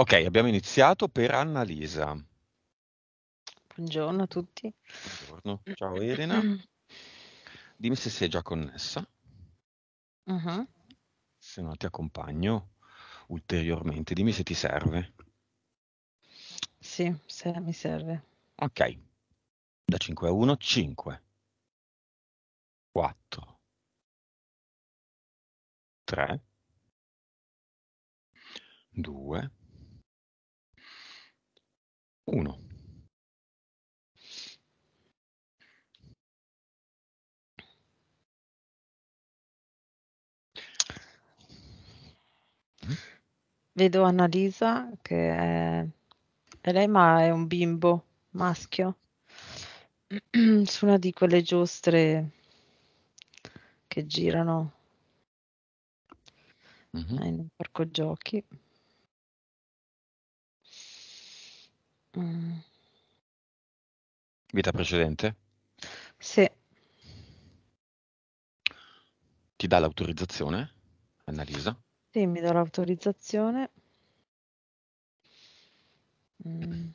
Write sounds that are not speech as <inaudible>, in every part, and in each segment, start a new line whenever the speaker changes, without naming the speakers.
Ok,
abbiamo iniziato per Annalisa.
Buongiorno a tutti.
Buongiorno, ciao Elena. <clears throat> Dimmi se sei già connessa. Uh-huh. Se no ti accompagno ulteriormente. Dimmi se ti serve.
Sì, se mi serve.
Ok. Da 5
a 1, 5, 4, 3, 2, uno
Vedo Annalisa che è, è lei ma è un bimbo maschio <clears throat> su una di quelle giostre che girano mm-hmm. in un parco giochi.
Mm.
Vita precedente? Sì. Ti dà l'autorizzazione? Annalisa?
Sì, mi dà l'autorizzazione. Mh. Mm.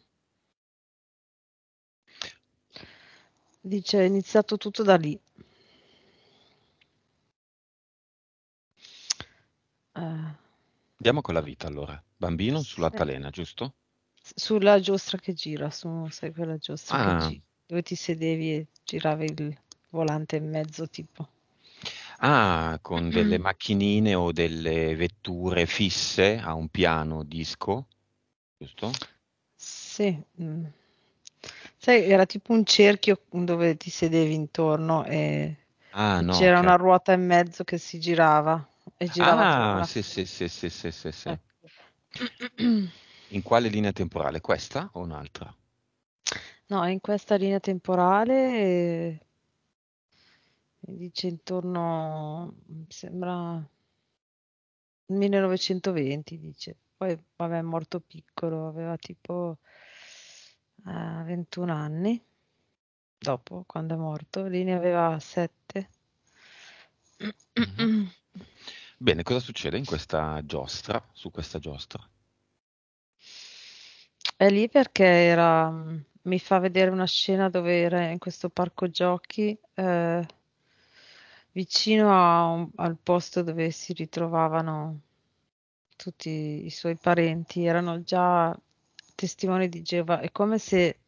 Dice: "È iniziato tutto da lì". Eh. Andiamo
con la vita allora. Bambino Sì. sull'altalena, giusto?
sulla giostra che gira, su, sai quella giostra ah. gira, dove ti sedevi e giravi il volante in mezzo tipo.
Ah, con <clears throat> delle macchinine o delle vetture fisse a un piano disco, giusto?
Sì. Mm. Sai, era tipo un cerchio mm, dove ti sedevi intorno e ah, no, c'era okay. una ruota in mezzo che si girava. E girava ah,
sì, sì, sì, sì, sì, sì, ecco. sì. <clears throat> Eh in quale linea temporale? Questa o un'altra?
No, in questa linea temporale eh, mi dice intorno, mi sembra 1920, dice. Poi, vabbè, è morto piccolo, aveva tipo eh, 21 anni dopo, quando è morto. Lì ne aveva 7. Mm-hmm.
Bene, cosa succede in questa giostra, su questa giostra?
È lì perché era mhmm, mi fa vedere una scena dove era in questo parco giochi, ehm, vicino a un al posto dove si ritrovavano tutti i suoi parenti, erano già testimoni di Geova. È come se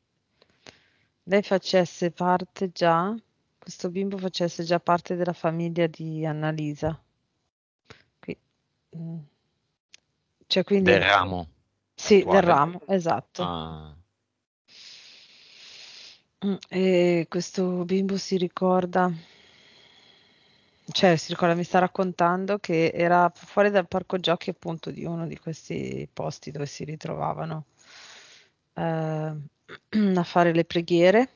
lei facesse parte già questo bimbo facesse già parte della famiglia di Annalisa. Qui mhmm, cioè quindi Del ramo. Sì, Attuale. del ramo, esatto. Ah. Mm, e questo bimbo si ricorda, cioè si ricorda, mi sta raccontando che era fuori dal parco giochi appunto di uno di questi posti dove si ritrovavano eh, <clears throat> a fare le preghiere.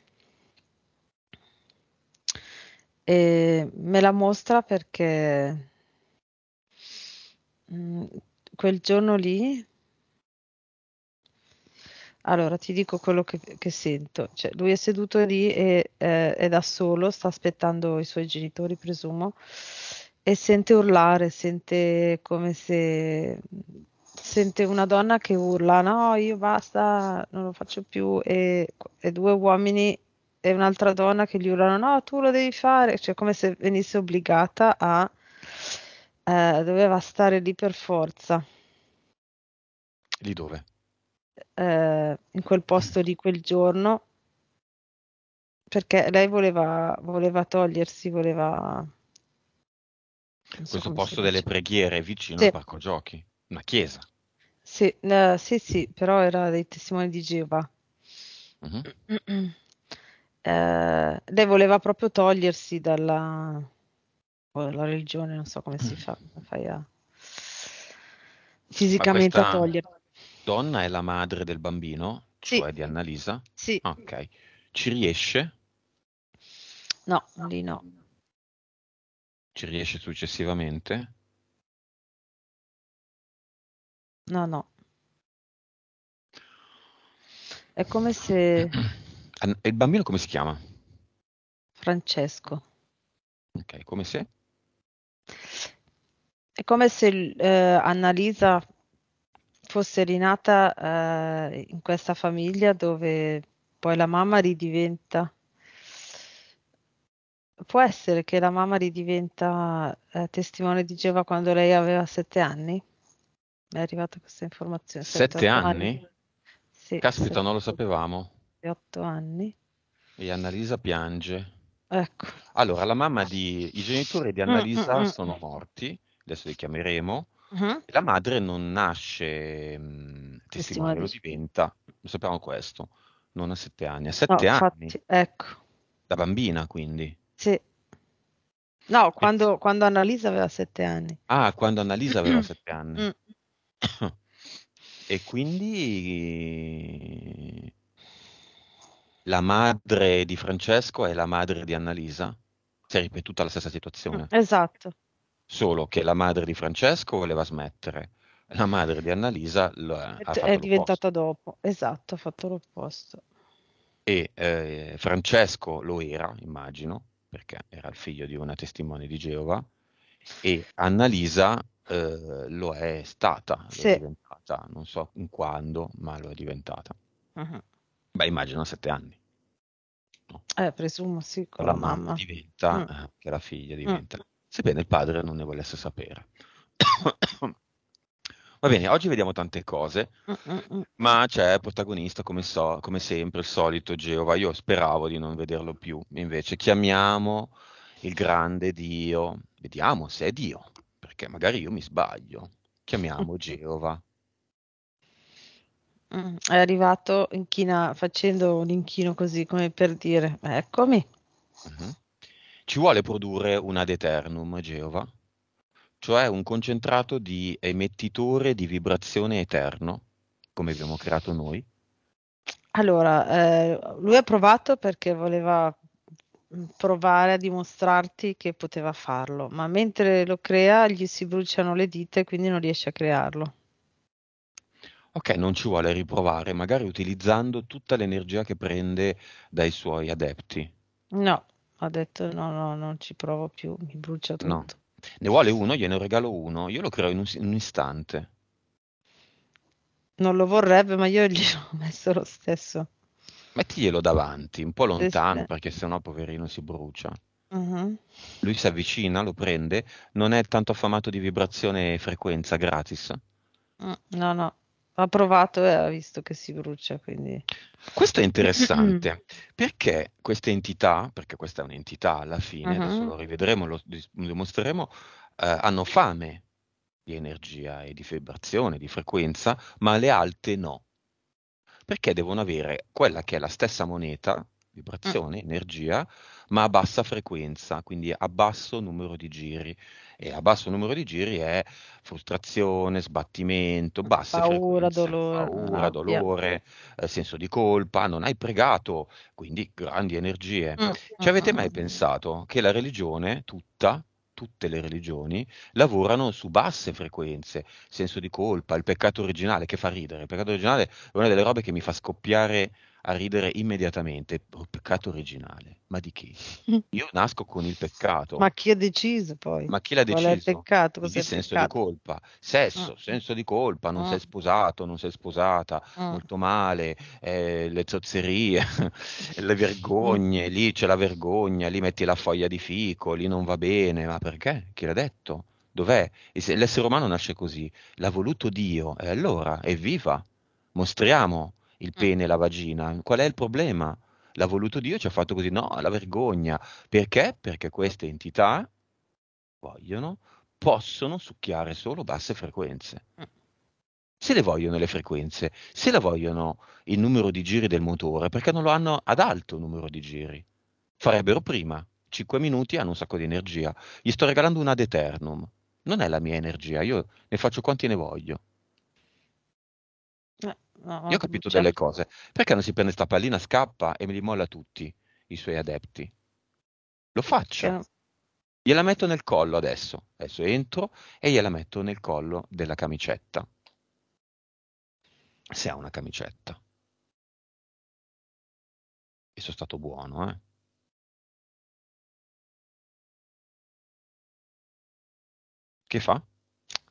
E me la mostra perché mh, mm, quel giorno lì allora, ti dico quello che, che sento. Cioè, lui è seduto lì e eh, è da solo, sta aspettando i suoi genitori, presumo, e sente urlare, sente come se sente una donna che urla: No, io basta, non lo faccio più. E, e due uomini e un'altra donna che gli urlano: No, tu lo devi fare. Cioè, come se venisse obbligata a eh, doveva stare lì per forza. Lì dove? eh, in quel posto di quel giorno perché lei voleva, voleva togliersi, voleva...
Questo posto delle preghiere
vicino sì. al parco giochi, una chiesa.
Sì, eh, sì, sì, però era dei testimoni di Geova. Uh-huh. <clears throat> Eh, lei voleva proprio togliersi dalla boh, la religione, non so come si <clears throat>
fa, fai a fisicamente questa... a togliersi donna è la madre del bambino, sì. cioè di Annalisa? Sì. Ok. Ci riesce?
No, lì no.
Ci riesce successivamente?
No, no.
È come se...
<clears throat> Il bambino come si chiama?
Francesco.
Ok, come se?
È come se eh, Annalisa fosse rinata eh, in questa famiglia dove poi la mamma ridiventa. Può essere che la mamma ridiventa eh, testimone di Geova quando lei aveva sette anni? Mi è arrivata questa informazione. Sette, sette anni? anni?
Sì, Caspita, sette, non lo sapevamo.
Otto anni.
E Annalisa piange. Ecco. Allora, la mamma di... i genitori di mm, Annalisa mm, mm, sono morti, adesso li chiameremo, uh-huh. la madre non nasce mh,
mm, testimone, lo
diventa, lo sappiamo questo, non ha sette anni, a sette no, anni. Infatti, ecco. Da bambina quindi.
Sì. No, quando, quando, Annalisa aveva sette
anni. Ah, quando Annalisa aveva sette anni. Mm. e quindi la madre di Francesco è la madre di Annalisa. Si è ripetuta la stessa situazione.
Esatto
solo che la madre di Francesco voleva smettere, la madre di Annalisa la, è è diventata
dopo, esatto, ha fatto l'opposto.
E eh, Francesco lo era, immagino, perché era il figlio di una testimone di Geova, e Annalisa eh, lo è stata, sì. è diventata, non so in quando, ma lo è diventata. Uh-huh. Beh, immagino a sette anni.
No? Eh, presumo sì, con la, la mamma. mamma diventa,
mm. Eh, che la figlia mm. diventa. Mm sebbene il padre non ne volesse sapere. <coughs> Va bene, oggi vediamo tante cose, ma c'è protagonista come, so, come sempre, il solito Geova. Io speravo di non vederlo più, invece chiamiamo il grande Dio, vediamo se è Dio, perché magari io mi sbaglio. Chiamiamo <laughs> Geova.
Mm, è arrivato in facendo un inchino così, come per dire, eh, eccomi.
Uh-huh ci vuole produrre un ad eternum Geova, cioè un concentrato di emettitore di vibrazione eterno, come abbiamo creato noi.
Allora, eh, lui ha provato perché voleva mm, provare a dimostrarti che poteva farlo, ma mentre lo crea gli si bruciano le dita e quindi non riesce a crearlo.
Ok, non ci vuole riprovare, magari utilizzando tutta l'energia che prende dai suoi adepti.
No, ha detto no, no, non ci provo più, mi brucia tutto. No.
Ne vuole uno, gliene regalo uno, io lo creo in un, in un istante.
Non lo vorrebbe, ma io glielo ho <laughs> messo lo stesso.
Mettiglielo davanti, un po' lontano, perché sennò poverino si brucia. Uh-huh. Lui si avvicina, lo prende, non è tanto affamato di vibrazione e frequenza gratis.
Mm, no, no, ha provato e ha visto che si brucia. Quindi. Questo è interessante
<laughs> perché questa entità, perché questa è un'entità alla fine, uh-huh. adesso lo rivedremo, lo dimostreremo, eh, hanno fame di energia e di vibrazione, di frequenza, ma le alte no. Perché devono avere quella che è la stessa moneta, vibrazione, uh-huh. energia, ma a bassa frequenza, quindi a basso numero di giri e a basso numero di giri è frustrazione, sbattimento, basse paura,
dolore, paura, dolore
eh, senso di colpa, non hai pregato, quindi grandi energie. Mm. Ci avete mm, mai mm, mm. pensato che la religione tutta tutte le religioni lavorano su basse frequenze, senso di colpa, il peccato originale che fa ridere. Il peccato originale è una delle robe che mi fa scoppiare a ridere immediatamente. Oh, peccato originale, ma di chi? <laughs> Io nasco con il peccato. ma
chi ha deciso poi? Ma chi l'ha Qual deciso? È il peccato? Cos'è il senso peccato?
di colpa? Sesso, ah. senso di colpa, non ah. sei sposato, non sei sposata, ah. molto male, eh, le zozzerie, <laughs> le vergogne, <laughs> lì c'è la vergogna, lì metti la foglia di fico, lì non va bene, ma perché? Chi l'ha detto? Dov'è? l'essere umano nasce così, l'ha voluto Dio, e allora, evviva, mostriamo il mm. pene e la vagina. Qual è il problema? L'ha voluto Dio, e ci ha fatto così. No, la vergogna. Perché? Perché queste entità vogliono, possono succhiare solo basse frequenze. Mm. Se le vogliono le frequenze, se la vogliono il numero di giri del motore, perché non lo hanno ad alto numero di giri? Farebbero prima. 5 minuti hanno un sacco di energia. Gli sto regalando una ad eternum. Non è la mia energia, io ne faccio quanti ne voglio. Ah, Io ho capito certo. delle cose. Perché non si prende sta pallina, scappa e me li molla tutti i suoi adepti? Lo faccio. Certo. Gliela metto nel collo adesso. Adesso entro e gliela metto nel collo della camicetta. Se ha una camicetta. E sono stato buono, eh. Che fa?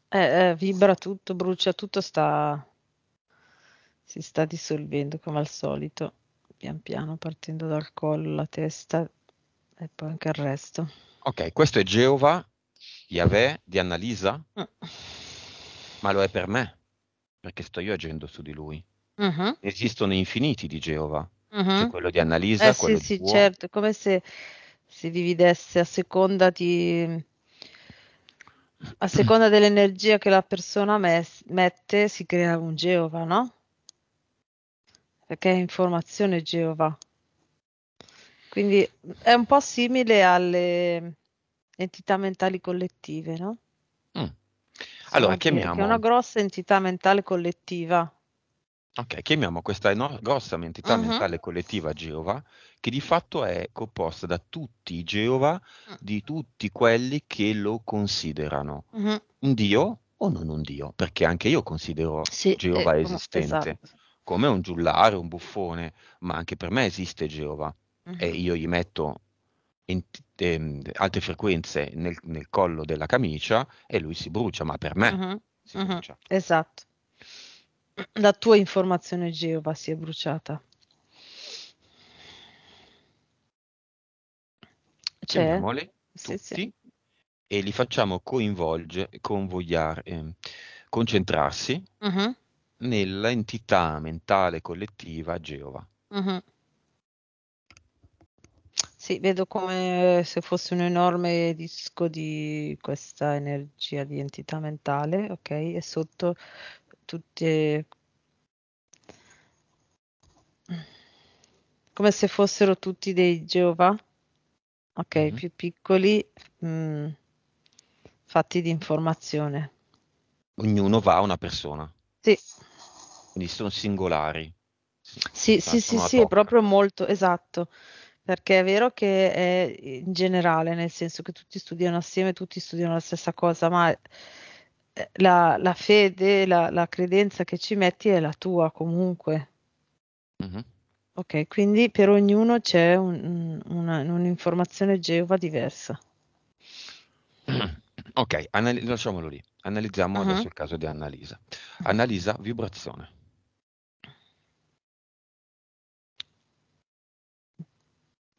Eh, eh, vibra tutto, brucia tutto, sta si sta dissolvendo come al solito, pian piano partendo dal collo, la testa e poi anche il resto.
Ok, questo è Geova, Yahweh di Annalisa, mm. ma lo è per me, perché sto io agendo su di lui. Mm-hmm. Esistono infiniti di Geova, mm-hmm. c'è quello di Annalisa, eh, quello sì, di Sì, tuo. certo,
come se si dividesse a seconda di a seconda dell'energia che la persona mes- mette si crea un Geova, no? perché è informazione Geova. Quindi è un po' simile alle entità mentali collettive, no?
Mm. Allora, chiamiamo... È una
grossa entità mentale collettiva.
Ok, chiamiamo questa no- grossa entità uh-huh. mentale collettiva Geova, che di fatto è composta da tutti i Geova, mm. di tutti quelli che lo considerano uh-huh. un Dio o non un Dio, perché anche io considero sì, Geova eh, esistente. Esatto come un giullare, un buffone, ma anche per me esiste Geova uh-huh. e mm-hmm. io gli metto enti- ehm, alte frequenze nel, nel, collo della camicia e lui si brucia, ma per me
uh-huh. si uh-huh. brucia. Esatto. <clears throat> La tua informazione Geova si è bruciata.
Chiamiamole sì, tutti sì. e li facciamo coinvolgere, convogliare, ehm, concentrarsi. Uh-huh nell'entità mentale collettiva Geova.
Mm-hmm. Sì, vedo come se fosse un enorme disco di questa energia di entità mentale, ok? E sotto tutte... come se fossero tutti dei Geova, ok, mm-hmm. più piccoli, mh, mm, fatti di informazione.
Ognuno va a una persona. Sì. Quindi sono singolari. Sì, sì, sì, sì, è
proprio molto esatto. Perché è vero che è in generale, nel senso che tutti studiano assieme, tutti studiano la stessa cosa, ma eh, la, la fede, la, la, credenza che ci metti è la tua comunque. Mm-hmm. Ok, quindi per ognuno c'è un, una, un'informazione Geova diversa.
Ok, anal- lasciamolo lì. Analizziamo uh-huh. adesso il caso di Annalisa. Annalisa, vibrazione.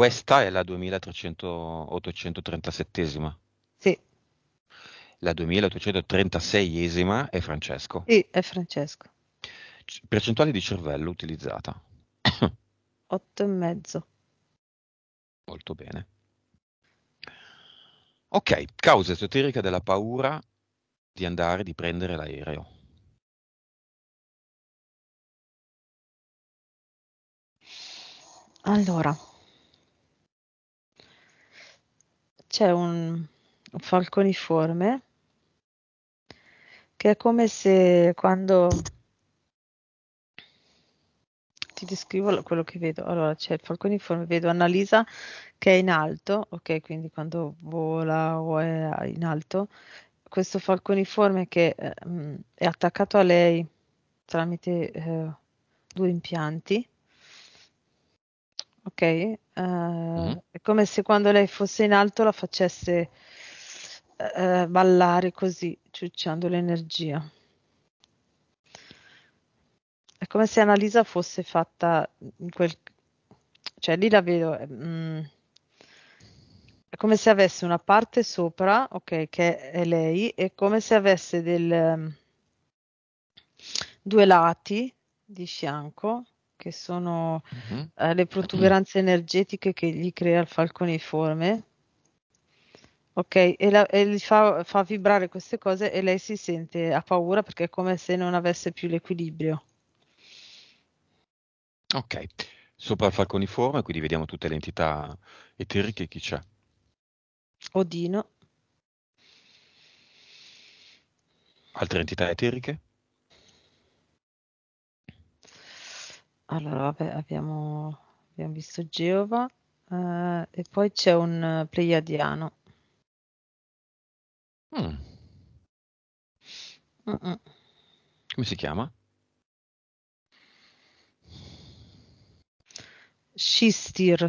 Questa è la 2837esima. Sì. La 2836esima è Francesco.
Sì, è Francesco.
C- percentuale di cervello utilizzata.
8,5.
<coughs> Molto bene. Ok, causa esoterica della paura di andare, di prendere l'aereo.
Allora, c'è un, un falconiforme che è come se quando ti descrivo quello che vedo. Allora, c'è il falconiforme, vedo Annalisa che è in alto, ok, quindi quando vola o è in alto, questo falconiforme che eh, mm, è attaccato a lei tramite eh, due impianti ok? Uh, mm-hmm. È come se quando lei fosse in alto la facesse uh, ballare così, ciucciando l'energia. È come se Annalisa fosse fatta in quel... cioè lì la vedo... Mm, è come se avesse una parte sopra, ok, che è lei, e come se avesse del, um, due lati di fianco che sono uh-huh. le protuberanze uh-huh. energetiche che gli crea il falconiforme. Ok, e, la, e fa, fa, vibrare queste cose e lei si sente, ha paura perché è come se non avesse più l'equilibrio.
Ok, sopra il falconiforme, quindi vediamo tutte le entità eteriche, chi c'è? Odino. Altre entità eteriche?
Allora vabbè abbiamo abbiam visto Geova, ehm, e poi c'è un pleiadiano. Mh. Mm. Come si chiama? Scistir.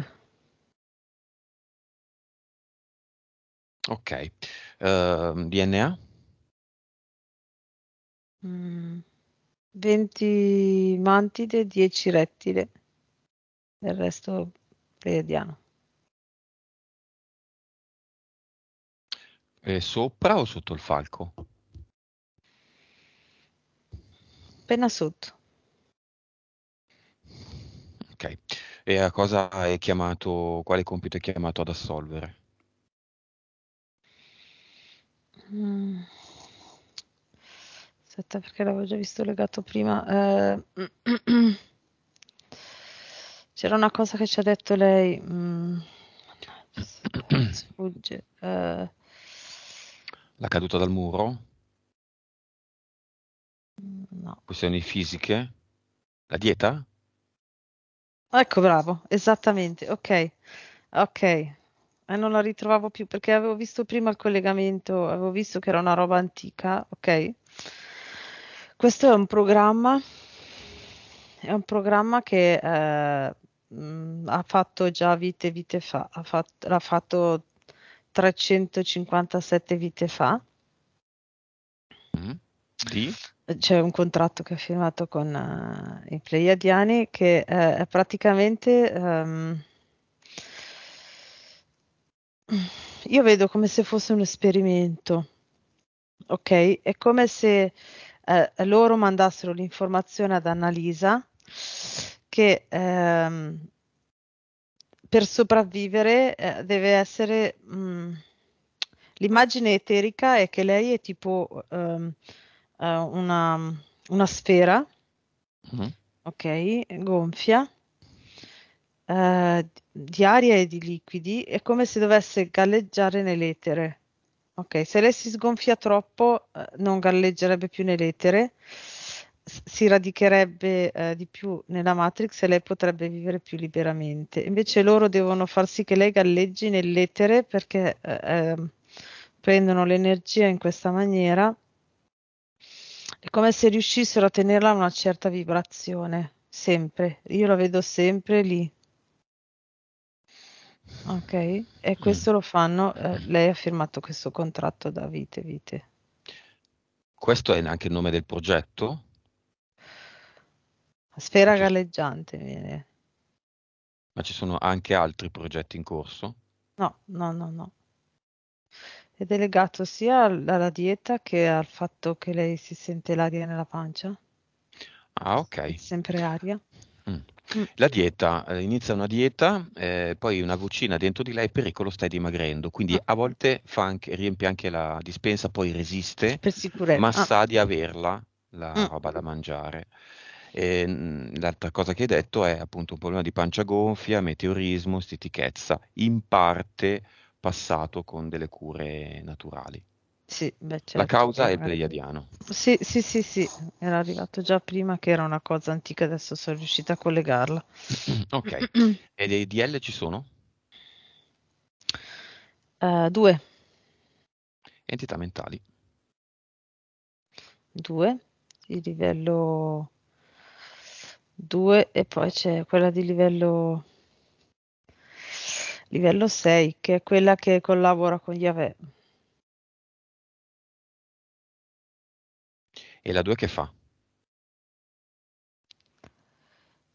Okay. Uhm, DNA?
Mh. Mm. 20 mantide, 10 rettile, il resto pleiadiano.
E sopra o sotto il
falco?
Appena sotto.
Ok. E a cosa è chiamato, quale compito è chiamato ad assolvere?
Mm. Aspetta, perché l'avevo già visto legato prima. Eh, <clears throat> c'era una cosa che ci ha detto lei. Mm, <clears throat>
sfugge. Eh. La caduta dal muro? Mm, no. Questioni fisiche? La dieta?
Ecco, bravo, esattamente. Ok, ok. Eh, non la ritrovavo più perché avevo visto prima il collegamento, avevo visto che era una roba antica, ok? Questo è un programma, è un programma che eh, mh, ha fatto già vite vite fa, ha fatto, l'ha fatto 357 vite fa. Mm. Mm-hmm. Sì. C'è un contratto che ha firmato con uh, i Pleiadiani che uh, è praticamente... Um, io vedo come se fosse un esperimento, ok? È come se eh, loro mandassero l'informazione ad Annalisa che ehm, per sopravvivere eh, deve essere mh, mm, l'immagine eterica è che lei è tipo ehm, eh, una, una, sfera, mm-hmm. ok, gonfia. Eh, di aria e di liquidi, è come se dovesse galleggiare nell'etere. Ok, se lei si sgonfia troppo eh, non galleggerebbe più nell'etere, s- si radicherebbe eh, di più nella Matrix e lei potrebbe vivere più liberamente. Invece loro devono far sì che lei galleggi nell'etere perché eh, ehm, prendono l'energia in questa maniera. È come se riuscissero a tenerla a una certa vibrazione, sempre. Io la vedo sempre lì. Ok, e mm. questo mm. lo fanno, eh, lei ha firmato questo contratto da vite vite.
Questo è anche il nome del progetto?
Sfera galleggiante viene.
Ma ci sono anche altri progetti in corso?
No, no, no, no. Ed è legato sia alla dieta che al fatto che lei si sente l'aria nella pancia.
Ah, ok. Sempre aria. Mm. La dieta, eh, inizia una dieta, eh, poi una vocina dentro di lei, pericolo stai dimagrendo, quindi ah. a volte anche, riempie anche la dispensa, poi resiste, ma ah. sa di averla la mm. roba da mangiare. E, mm, l'altra cosa che hai detto è appunto un problema di pancia gonfia, meteorismo, stitichezza, in parte passato con delle cure naturali. Sì, beh, certo. La causa è pleiadiano.
Sì, sì, sì, sì, era arrivato già prima che era una cosa antica, adesso sono riuscita a collegarla. <clears throat> ok, <clears throat>
e dei DL ci sono?
Uh, due.
Entità mentali.
Due, di livello 2 e poi c'è quella di livello livello 6 che è quella che collabora con Yahweh.
E la 2 che fa?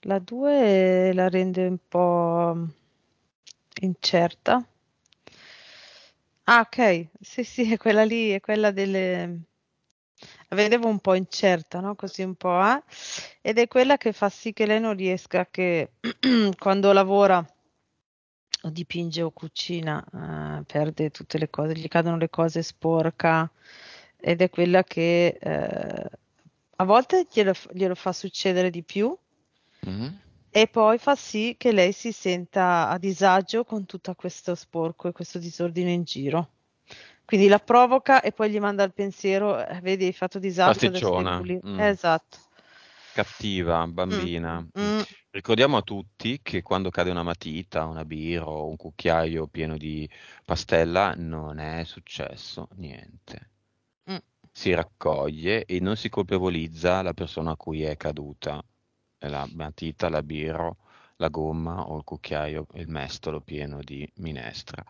La 2 eh, la rende un po' incerta. Ah, ok, sì, sì, è quella lì, è quella delle... La vedevo un po' incerta, no? Così un po', eh? Ed è quella che fa sì che lei non riesca, che <clears throat> quando lavora o dipinge o cucina, eh, perde tutte le cose, gli cadono le cose sporca, ed è quella che eh, a volte glielo, glielo, fa succedere di più mm-hmm. e poi fa sì che lei si senta a disagio con tutto questo sporco e questo disordine in giro. Quindi la provoca e poi gli manda il pensiero, eh, vedi, hai fatto disagio. Pasticciona. Mm. Esatto
cattiva bambina. Mm, mm. Mm. Ricordiamo a tutti che quando cade una matita, una birra o un cucchiaio pieno di pastella non è successo niente si raccoglie e non si colpevolizza la persona a cui è caduta la matita, la birra, la gomma o il cucchiaio, il mestolo pieno di minestra.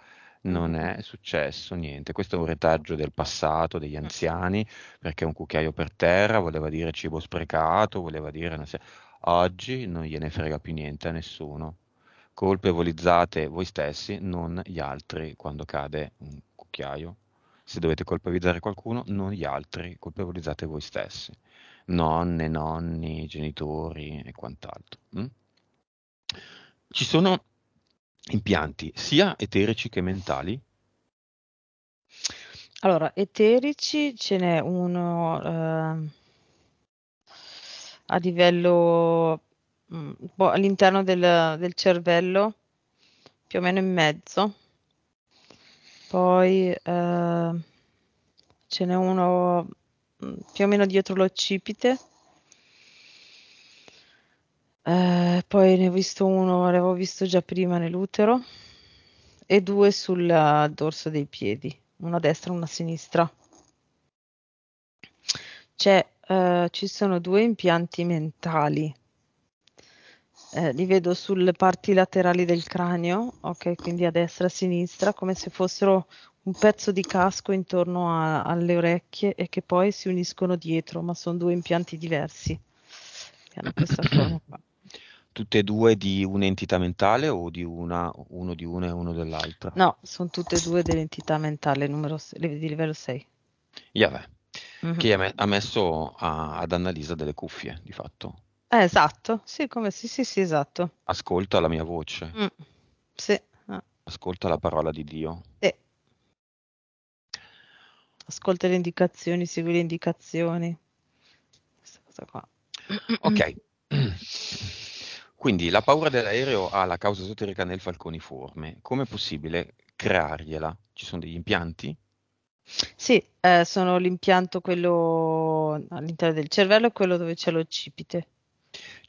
Non mm. è successo niente. Questo è un retaggio del passato, degli mm. anziani, perché un cucchiaio per terra voleva dire cibo sprecato, voleva dire... Oggi non gliene frega più niente a nessuno. Colpevolizzate voi stessi, non gli altri, quando cade un cucchiaio, se dovete colpabilizzare qualcuno, non gli altri, colpevolizzate voi stessi, nonne, nonni, genitori e quant'altro. Mm? Ci sono impianti sia eterici che mentali?
Allora, eterici ce n'è uno eh, a livello mh, mm, boh, all'interno del, del cervello, più o meno in mezzo, poi ehm, ce n'è uno mm, più o meno dietro l'occipite. Eh, poi ne ho visto uno, l'avevo visto già prima nell'utero e due sul eh, dorso dei piedi, una a destra e una a sinistra. C'è, eh, ci sono due impianti mentali eh, li vedo sulle parti laterali del cranio, ok, quindi a destra e a sinistra, come se fossero un pezzo di casco intorno a, alle orecchie e che poi si uniscono dietro, ma sono due impianti diversi che hanno questa
<clears throat> forma qua. Tutte e due di un'entità mentale o di una, uno di una e uno dell'altra?
No, sono tutte e due dell'entità mentale numero, di livello 6.
yeah, mm-hmm. che ha, ha messo a, ad Annalisa delle cuffie, di fatto.
Eh, esatto, sì, come, sì, sì, sì, esatto.
Ascolta la mia voce.
Mm, sì. Ah.
Ascolta la parola di Dio.
Sì. Ascolta le indicazioni, segui le indicazioni.
Questa cosa qua. Ok. <clears throat> Quindi la paura dell'aereo ha la causa esoterica nel falconiforme. Come è possibile creargliela? Ci sono degli impianti?
Sì, eh, sono l'impianto quello all'interno del cervello, e quello dove c'è l'occipite.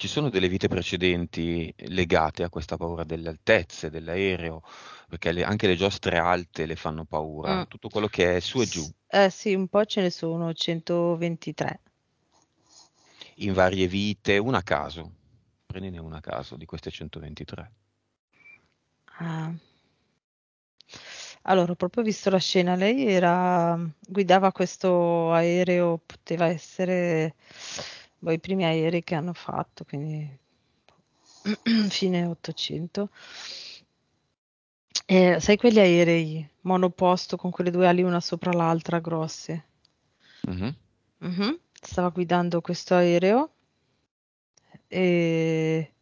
Ci sono delle vite precedenti legate a questa paura delle altezze, dell'aereo, perché le, anche le giostre alte le fanno paura, mm. tutto quello che è su e giù.
Eh sì, un po' ce ne sono, 123.
In varie vite, una a caso. Prendine una a caso di queste 123.
Ah. Allora, ho proprio visto la scena, lei era, guidava questo aereo, poteva essere Boh, i primi aerei che hanno fatto, quindi <clears throat> fine 800. E, sai quegli aerei monoposto con quelle due ali una sopra l'altra grosse? Uh-huh. Uh-huh. Stava guidando questo aereo e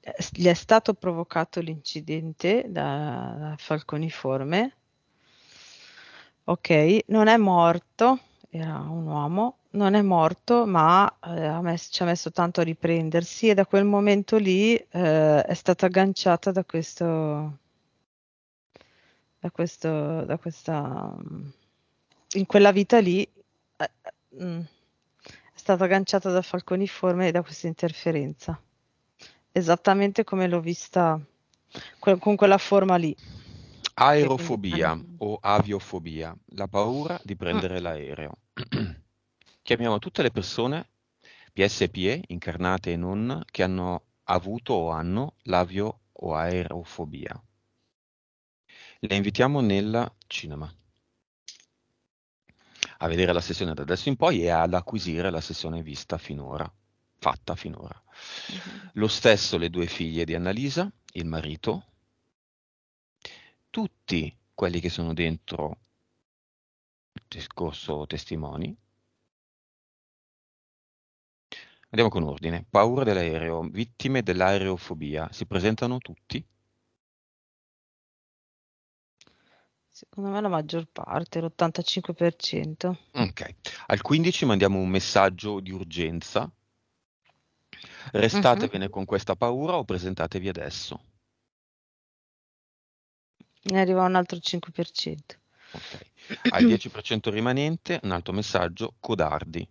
eh, gli è stato provocato l'incidente da, da falconiforme. Ok, non è morto, era un uomo, non è morto, ma eh, messo, ci ha messo tanto a riprendersi e da quel momento lì eh, è stata agganciata da questo, da questo, da questa, in quella vita lì eh, eh mm, è stata agganciata da falconiforme e da questa interferenza, esattamente come l'ho vista que- con quella forma lì.
Aerofobia o aviofobia, la paura di prendere ah. l'aereo. <clears throat> chiamiamo tutte le persone PSPE, incarnate e non, che hanno avuto o hanno l'avio o aerofobia. Le invitiamo nel cinema a vedere la sessione da adesso in poi e ad acquisire la sessione vista finora, fatta finora. Mm-hmm. Lo stesso le due figlie di Annalisa, il marito, tutti quelli che sono dentro il discorso testimoni, Andiamo con ordine. Paura dell'aereo, vittime dell'aerofobia. Si presentano tutti?
Secondo me la maggior parte, l'85%.
Ok. Al 15 mandiamo un messaggio di urgenza. Restatevene uh-huh. con questa paura o presentatevi adesso.
Ne arriva un altro 5%.
Ok. Al 10% rimanente un altro messaggio, codardi.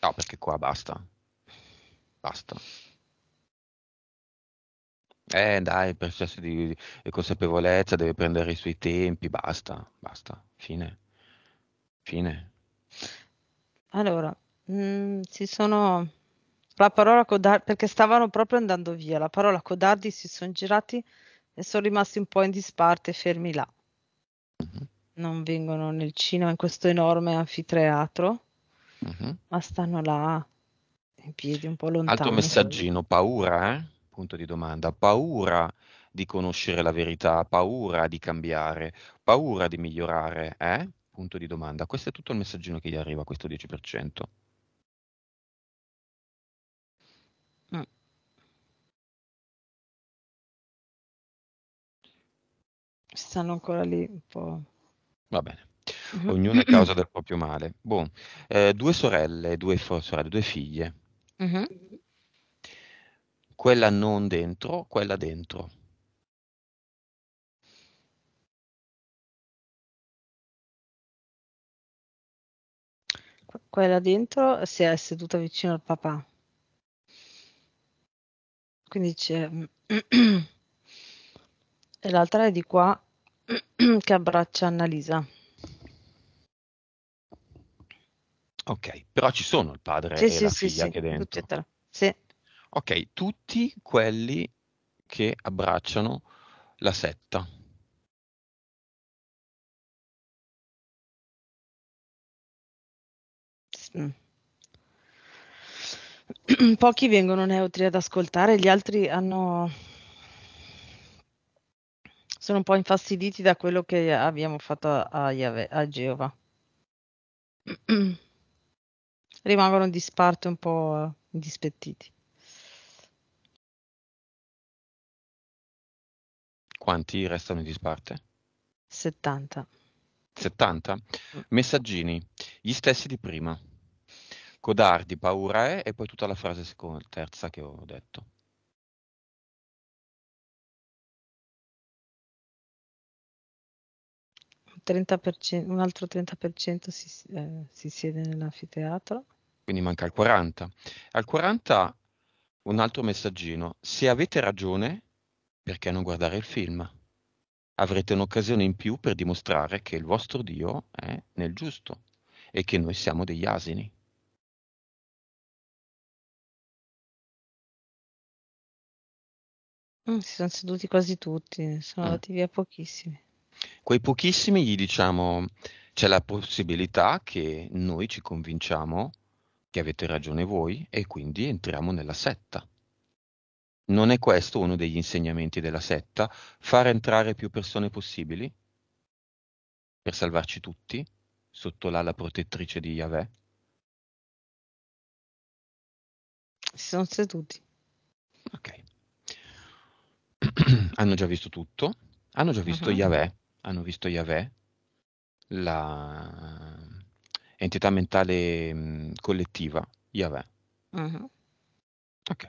No, perché qua basta. Basta. Eh dai, per senso di, di, consapevolezza deve prendere i suoi tempi, basta, basta, fine. Fine.
Allora, mh, mm, si sono... La parola codardi, perché stavano proprio andando via, la parola codardi si sono girati e sono rimasti un po' in disparte, fermi là. Mm-hmm. Non vengono nel cinema, in questo enorme anfiteatro Uh-huh. Ma stanno là, in piedi un po' lontani. Altro messaggino,
paura, eh? Punto di domanda. Paura di conoscere la verità, paura di cambiare, paura di migliorare, eh? Punto di domanda. Questo è tutto il messaggino che gli arriva, questo 10%.
Mm.
Stanno ancora lì un po'.
Va bene ognuno a causa del proprio male. Bon. Eh, due sorelle, due sorelle, due figlie. Mm-hmm. Quella non dentro, quella dentro.
Quella dentro si è seduta vicino al papà. Quindi c'è... <clears throat> e l'altra è di qua <clears throat> che abbraccia Annalisa.
Ok, però ci sono il padre sì, e sì, la figlia sì, che dentro. Tutti sì. Ok, tutti quelli che abbracciano la setta.
Mm.
<clears throat> Pochi vengono neutri ad ascoltare, gli altri hanno... sono un po' infastiditi da quello che abbiamo fatto a, Yahweh, a Geova. <clears throat> rimangono disparte un po' indispettiti.
Quanti restano in disparte?
70.
70? Messaggini, gli stessi di prima. Codardi, paura è, e poi tutta la frase seconda, terza che ho detto.
Un,
un altro 30% si, eh, si siede nell'anfiteatro
quindi manca il 40. Al 40 un altro messaggino, se avete ragione, perché non guardare il film? Avrete un'occasione in più per dimostrare che il vostro Dio è nel giusto e che noi siamo degli asini.
Mm, si
sono seduti quasi tutti, sono mm. andati via pochissimi.
Quei pochissimi gli diciamo c'è la possibilità che noi ci convinciamo che avete ragione voi e quindi entriamo nella setta. Non è questo uno degli insegnamenti della setta? Far entrare più persone possibili? Per salvarci tutti? Sotto l'ala protettrice di Yahweh?
Si sono seduti. Ok.
<clears throat> hanno già visto tutto? Hanno già visto uh-huh. Yahweh? Hanno visto Yahweh? La entità mentale mh, collettiva, Yahweh.
Uh-huh. Ok.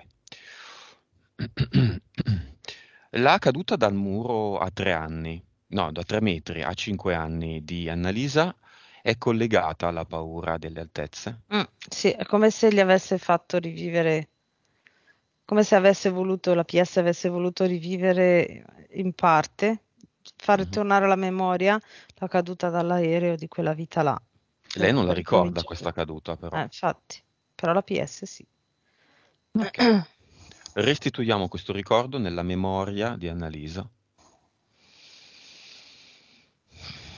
<clears throat> La caduta dal muro a tre anni, no, da tre metri a cinque anni di Annalisa è collegata alla paura delle altezze.
Mm, sì, è come se gli avesse fatto rivivere, come se avesse voluto, la PS avesse voluto rivivere in parte, far mm-hmm. tornare alla memoria la caduta dall'aereo di quella vita là.
Lei non la ricorda questa caduta, però. Eh,
infatti, però la PS sì. Okay.
<clears throat> Restituiamo questo ricordo nella memoria di Annalisa.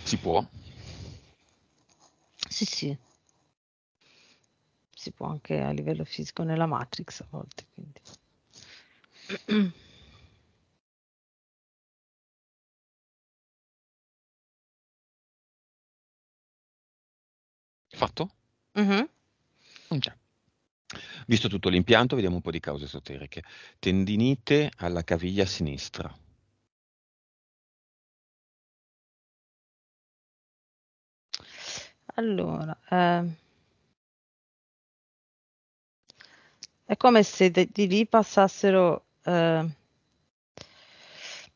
Si può?
Sì, sì. Si può anche a livello fisico nella Matrix a volte, quindi. <clears throat>
Fatto?
Mh-mh. Non
Visto tutto l'impianto, vediamo un po' di cause esoteriche. Tendinite alla caviglia sinistra.
Allora, ehm, è come se de- di lì passassero eh,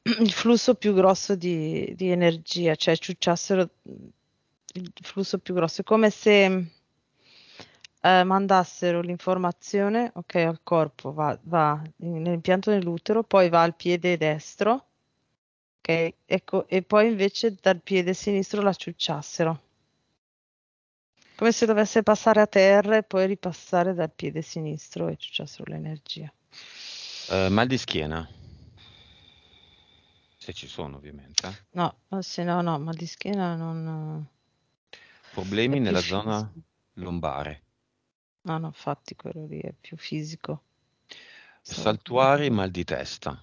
il flusso più grosso di, di energia, cioè ciucciassero il flusso più grosso, è come se eh, mandassero l'informazione, ok, al corpo, va, va nell'impianto dell'utero, poi va al piede destro, ok, ecco, e poi invece dal piede sinistro la ciucciassero. Come se dovesse passare a terra e poi ripassare dal piede sinistro e ciucciassero l'energia.
Uh, mal di schiena. Se ci sono, ovviamente.
No, se no, no, mal di schiena non...
Problemi nella fisico. zona lombare.
No, no, infatti quello lì è più fisico.
Saltuari, mal di testa.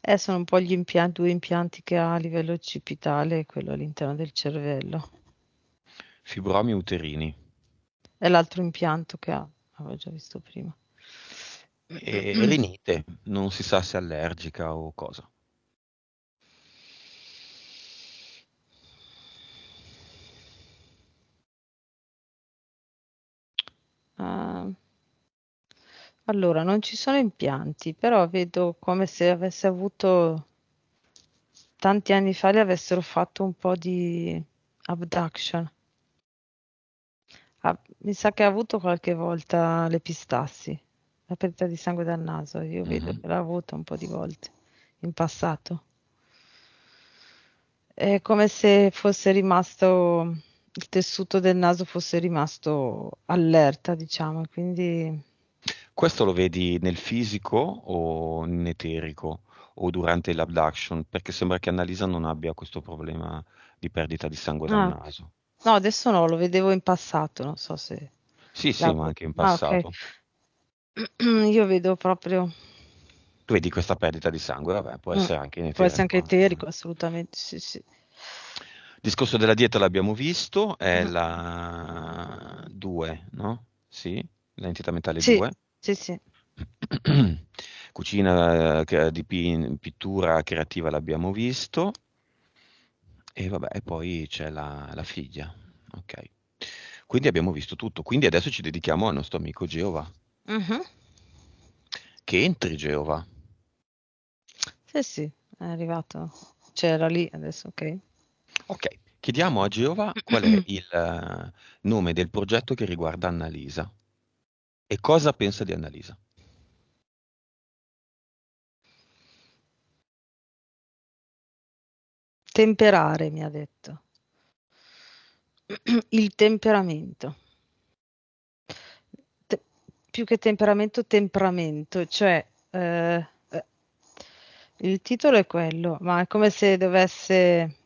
Eh, sono un po' gli impianti, due impianti che ha a livello occipitale quello all'interno del cervello.
Fibromi uterini.
È l'altro impianto che ha, avevo già visto prima.
E rinite, non si sa se allergica o cosa.
Allora, non ci sono impianti, però vedo come se avesse avuto tanti anni fa le avessero fatto un po' di abduction. Ah, mi sa che ha avuto qualche volta le pistassi, la perdita di sangue dal naso, io vedo mhm. che l'ha avuta un po' di volte in passato. È come se fosse rimasto il tessuto del naso fosse rimasto allerta, diciamo, quindi
questo lo vedi nel fisico o in eterico o durante l'abduction? Perché sembra che Annalisa non abbia questo problema di perdita di sangue dal ah, naso.
No, adesso no, lo vedevo in passato, non so se...
Sì, sì, ma anche in passato.
Ah, okay. <clears throat> Io vedo proprio...
Tu vedi questa perdita di sangue, vabbè, può mm, essere anche eterico. Può essere
anche eterico, eh. assolutamente, sì, sì. Il
discorso della dieta l'abbiamo visto, è mm. la 2, no? Sì, l'entità mentale 2. Sì. Sì, sì. <clears throat> Cucina eh, di pittura creativa l'abbiamo visto. E vabbè, e poi c'è la, la figlia. Ok. Quindi abbiamo visto tutto. Quindi adesso ci dedichiamo al nostro amico Geova. Uh-huh. Che entri Geova.
Sì, sì, è arrivato. C'era lì adesso, ok.
Ok, chiediamo a Geova qual è <clears throat> il uh, nome del progetto che riguarda Annalisa. E cosa pensa di Annalisa?
Temperare, mi ha detto. <clears throat> Il temperamento. Te più che temperamento, temperamento, cioè eh, eh, il titolo è quello, ma è come se dovesse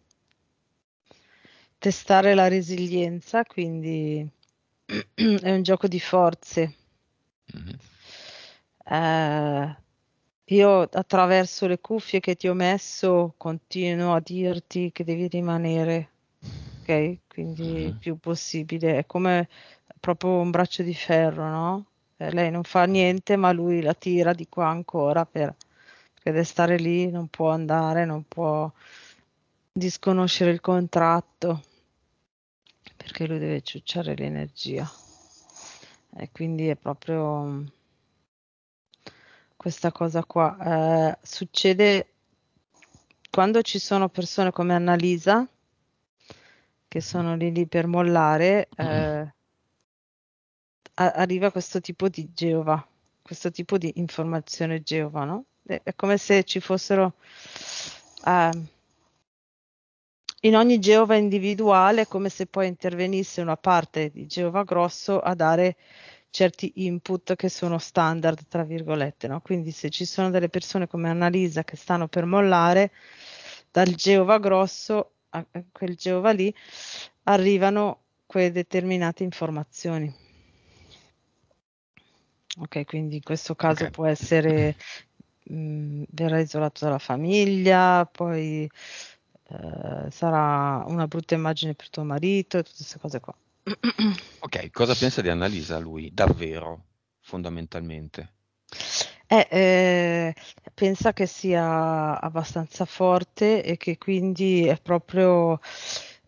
testare la resilienza, quindi <clears throat> è un gioco di forze mm io attraverso le cuffie che ti ho messo continuo a dirti che devi rimanere, ok? Quindi il mm-hmm. più possibile. È come proprio un braccio di ferro, no? Eh, lei non fa niente, ma lui la tira di qua ancora per, perché deve stare lì, non può andare, non può disconoscere il contratto perché lui deve ciucciare l'energia. E quindi è proprio mm, questa cosa qua. Eh, succede quando ci sono persone come Annalisa che sono lì lì per mollare, eh, a- arriva questo tipo di Geova, questo tipo di informazione Geova, no? È, è come se ci fossero... Eh, in ogni geova individuale è come se poi intervenisse una parte di geova grosso a dare certi input che sono standard, tra virgolette. No? Quindi se ci sono delle persone come Annalisa che stanno per mollare, dal geova grosso a quel geova lì arrivano quelle determinate informazioni. Ok, quindi in questo caso okay. può essere, mh, mm, verrà isolato dalla famiglia, poi eh, sarà una brutta immagine per tuo marito e tutte queste cose qua. <clears throat>
ok, cosa pensa di Annalisa lui, davvero, fondamentalmente?
Eh, eh, pensa che sia abbastanza forte e che quindi è proprio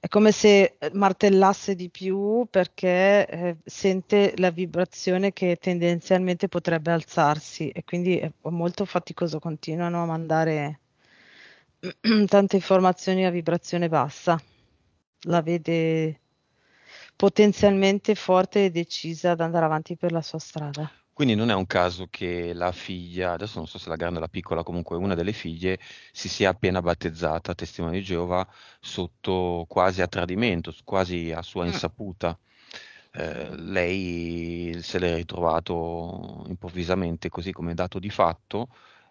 è come se martellasse di più perché eh, sente la vibrazione che tendenzialmente potrebbe alzarsi e quindi è molto faticoso, continuano a mandare <clears throat> tante informazioni a vibrazione bassa, la vede potenzialmente forte e decisa ad andare avanti per la sua strada.
Quindi non è un caso che la figlia, adesso non so se la grande o la piccola, comunque una delle figlie, si sia appena battezzata, testimone di Geova, sotto quasi a tradimento, quasi a sua mm. insaputa. Eh, lei se l'è ritrovato improvvisamente così come dato di fatto,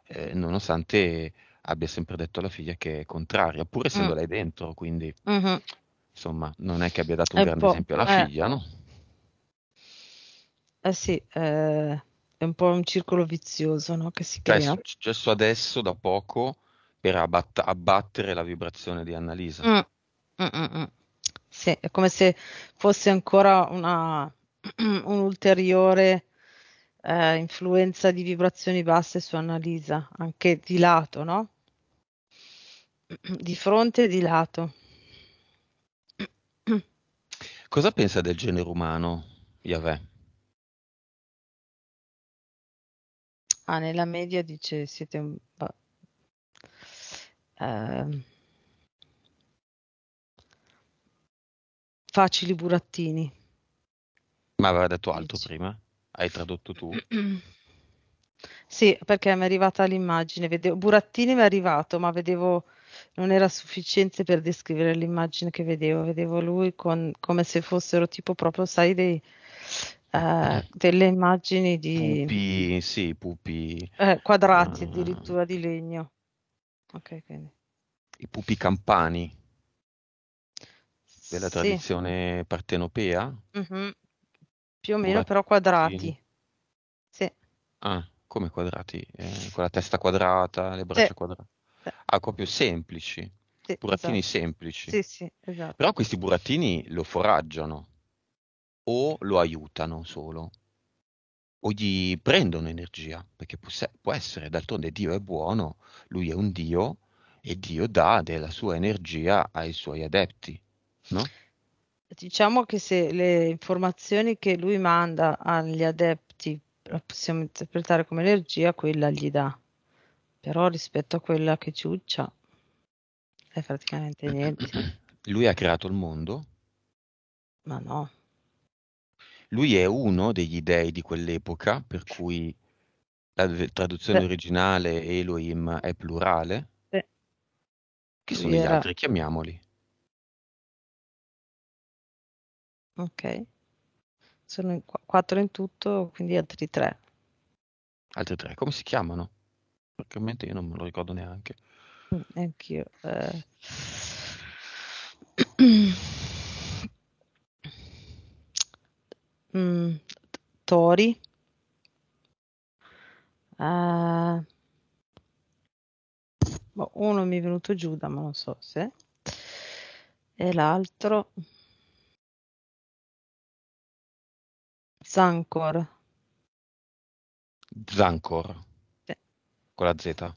eh, nonostante abbia sempre detto alla figlia che è contraria, pur mm. essendo mm. lei dentro, quindi mm-hmm. insomma non è che abbia dato un è grande esempio alla eh. figlia, no?
Eh sì, eh, è un po' un circolo vizioso no? che si cioè, crea. È
successo adesso da poco per abbatt- abbattere la vibrazione di Annalisa.
Mm. mm, mm sì, è come se fosse ancora una, <clears throat> un'ulteriore eh, influenza di vibrazioni basse su Annalisa, anche di lato, no? Di fronte e di lato.
Cosa pensa del genere umano, Yahweh?
Ah, nella media dice siete un... Eh, facili burattini.
Ma aveva detto alto dice. prima? hai tradotto tu.
<clears throat> Sì, perché mi è arrivata l'immagine, vedevo, Burattini mi è arrivato, ma vedevo, non era sufficiente per descrivere l'immagine che vedevo, vedevo lui con, come se fossero tipo proprio, sai, dei, eh, <clears throat> delle immagini di...
Pupi, sì, pupi.
Eh, quadrati ah. addirittura di legno. Ok, quindi.
I pupi campani della sì. tradizione partenopea.
Mm-hmm. Più o meno Quattrini. però quadrati. Sì.
Ah, come quadrati? Eh, con la testa quadrata, le braccia sì. quadrate. Sì. Acqua ah, più semplici. Sì, burattini esatto. semplici. Sì,
sì, esatto. Però
questi burattini lo foraggiano o lo aiutano solo o gli prendono energia, perché può, essere, d'altronde Dio è buono, lui è un Dio e Dio dà della sua energia ai suoi adepti, no?
Diciamo che se le informazioni che lui manda agli adepti la possiamo interpretare come energia, quella gli dà. Però rispetto a quella che ciuccia è praticamente eh, eh, niente.
<clears throat> Lui ha creato il mondo? Ma no. Lui è uno degli dei di quell'epoca, per cui la traduzione Beh. originale Elohim è plurale.
Beh.
Che sono Lui gli era... altri,
chiamiamoli.
Ok. Sono in qu 4 in tutto, quindi altri tre.
Altri tre, Come si chiamano? Francamente io non me lo ricordo neanche.
Mm, anch'io. Eh. <clears throat> mm, tori. Uh, uno mi è venuto giù da, ma non so se. E l'altro... Zancor.
Zancor. Sì. Con la Z.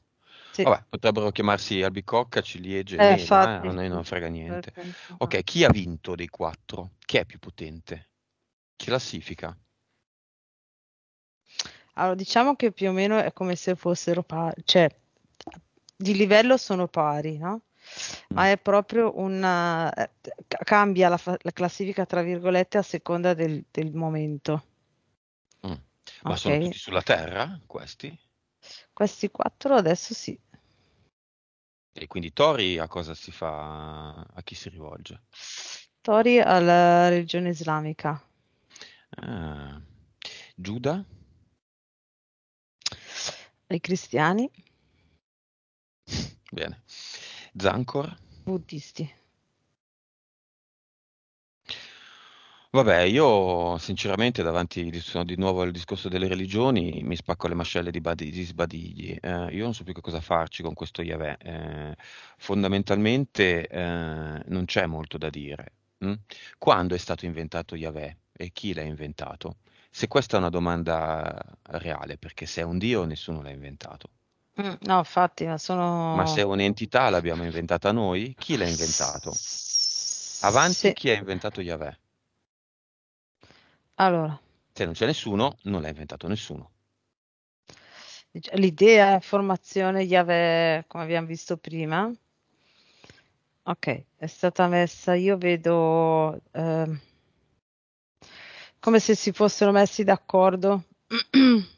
Sì. Vabbè, potrebbero chiamarsi albicocca, ciliegie, eh, mela, eh, a noi non frega niente. Ok, chi ha vinto dei quattro? Chi è più potente? Chi classifica?
Allora, diciamo che più o meno è come se fossero pari, cioè di livello sono pari, no? ma è proprio una... Eh, cambia la, la classifica tra virgolette a seconda del, del momento.
Mm. Ma okay. sono tutti sulla Terra questi?
Questi quattro adesso sì.
E quindi Tori a cosa si fa? A chi si rivolge?
Tori alla religione islamica.
Ah. Giuda?
Ai cristiani.
Bene. Zancor?
Buddisti.
Vabbè, io sinceramente davanti di, di nuovo al discorso delle religioni mi spacco le mascelle di, badi, di sbadigli. Eh, io non so più che cosa farci con questo Yahweh. Eh, fondamentalmente eh, non c'è molto da dire. Hm? Quando è stato inventato Yahweh e chi l'ha inventato? Se questa è una domanda reale, perché se è un Dio nessuno l'ha inventato.
Mm, no, infatti, ma Ma se
sono un'entità l'abbiamo inventata noi, chi l'ha inventato? Avanti, Sì. chi ha inventato Yahweh? Allora, Se non c'è nessuno, non l'ha inventato nessuno.
L'idea, l'idea, formazione, Yahweh, come abbiamo visto prima. Ok, è stata messa, io vedo ehm, come se si fossero messi d'accordo <clears throat>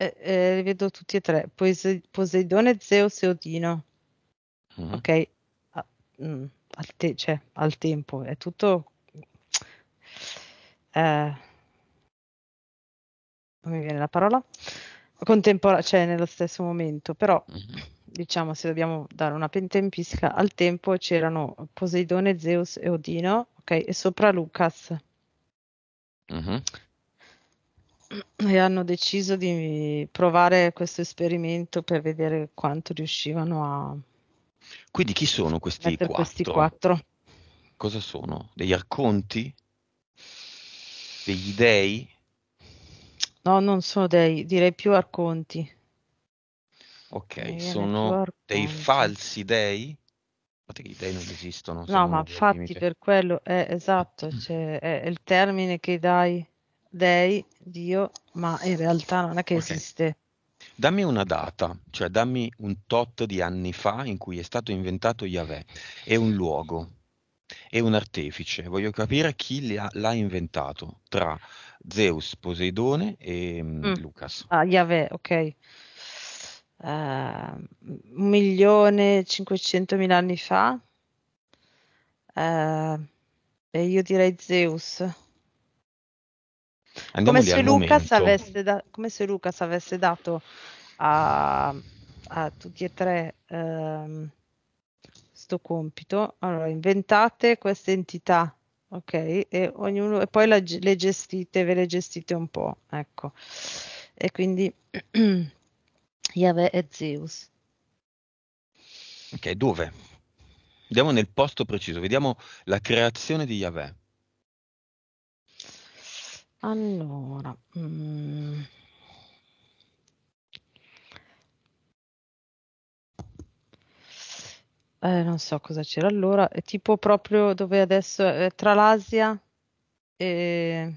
eh, eh, vedo tutti e tre, Poise- Poseidone, Zeus e Odino. Mm-hmm. Ok, A- ah, mh, mm, al, te- cioè, al tempo è tutto... Eh, non mi viene la parola, contemporanea, cioè nello stesso momento, però mm-hmm. diciamo se dobbiamo dare una pentempisca, al tempo c'erano Poseidone, Zeus e Odino, ok, e sopra Lucas. Mm-hmm e hanno deciso di provare questo esperimento per vedere quanto riuscivano a...
Quindi chi sono questi quattro?
questi quattro?
Cosa sono? Degli arconti? Degli dei?
No, non sono dei, direi più arconti.
Ok, Viene sono dei falsi dei? Infatti i dei non esistono. No, ma infatti per
quello è eh, esatto, cioè, è il termine che dai dei, Dio, ma in realtà non è che okay. esiste.
Dammi una data, cioè dammi un tot di anni fa in cui è stato inventato Yahweh e un luogo e un artefice. Voglio capire chi ha, l'ha inventato tra Zeus, Poseidone e mm. mm. Lucas.
Ah, Yahweh, ok. Eh, un Uh, cinquecentomila anni fa. Uh, e io direi Zeus. Come se, da, come se, Lucas avesse dato a, a tutti e tre questo ehm, compito. Allora, inventate queste entità, ok? E, ognuno, e poi la, le gestite, ve le gestite un po', ecco. E quindi <clears throat> Yahweh e Zeus.
Ok, dove? Andiamo nel posto preciso, vediamo la creazione di Yahweh.
Allora, mhmm. Ehm, non so cosa c'era allora, è tipo proprio dove adesso è tra l'Asia e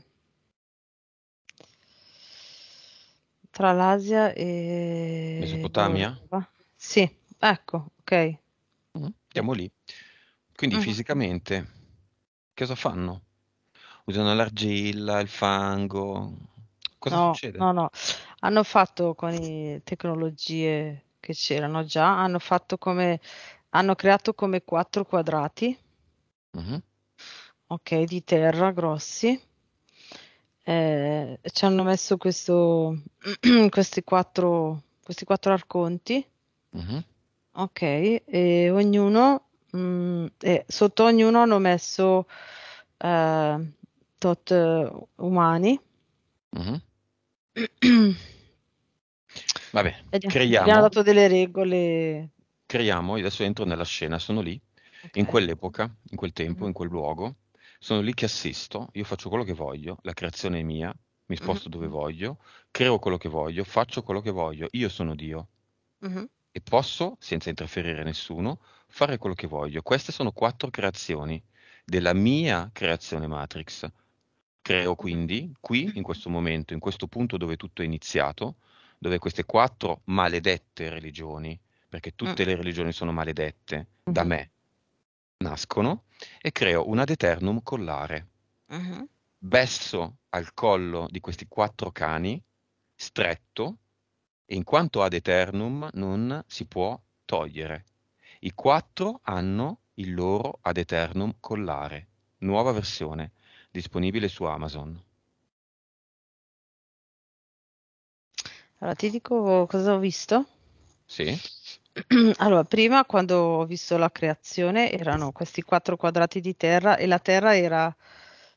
tra l'Asia e Mesopotamia? Dov'era? Sì, ecco, ok.
Mh, mm, siamo lì. Quindi Mh. Mm. fisicamente cosa fanno? usano l'argilla, il fango. Cosa no, succede? No,
no, hanno fatto con le tecnologie che c'erano già, hanno fatto come hanno creato come quattro quadrati. Uh-huh. Ok, di terra grossi. Eh, ci hanno messo questo, <clears throat> questi, quattro, questi quattro arconti. Uh-huh. Ok, e ognuno mh, mm, e sotto ognuno hanno messo eh, tot uh, umani. Mm-hmm. <clears throat> Vabbè, creiamo. Abbiamo dato delle regole.
Creiamo, io adesso entro nella scena, sono lì, okay. in quell'epoca, in quel tempo, mm-hmm. in quel luogo, sono lì che assisto, io faccio quello che voglio, la creazione è mia, mi mhm. sposto mm-hmm. dove voglio, creo quello che voglio, faccio quello che voglio, io sono Dio mhm. e posso, senza interferire nessuno, fare quello che voglio. Queste sono quattro creazioni della mia creazione Matrix. Creo quindi, qui, in questo momento, in questo punto dove tutto è iniziato, dove queste quattro maledette religioni, perché tutte mm. le religioni sono maledette mm-hmm. da mhm. me, nascono, e creo un ad eternum collare. Mm-hmm. Besso al collo di questi quattro cani, stretto, e in quanto ad eternum non si può togliere. I quattro hanno il loro ad eternum collare, nuova versione disponibile su Amazon.
Allora, ti dico cosa ho visto.
Sì. <clears throat>
Allora, prima quando ho visto la creazione erano questi quattro quadrati di terra e la terra era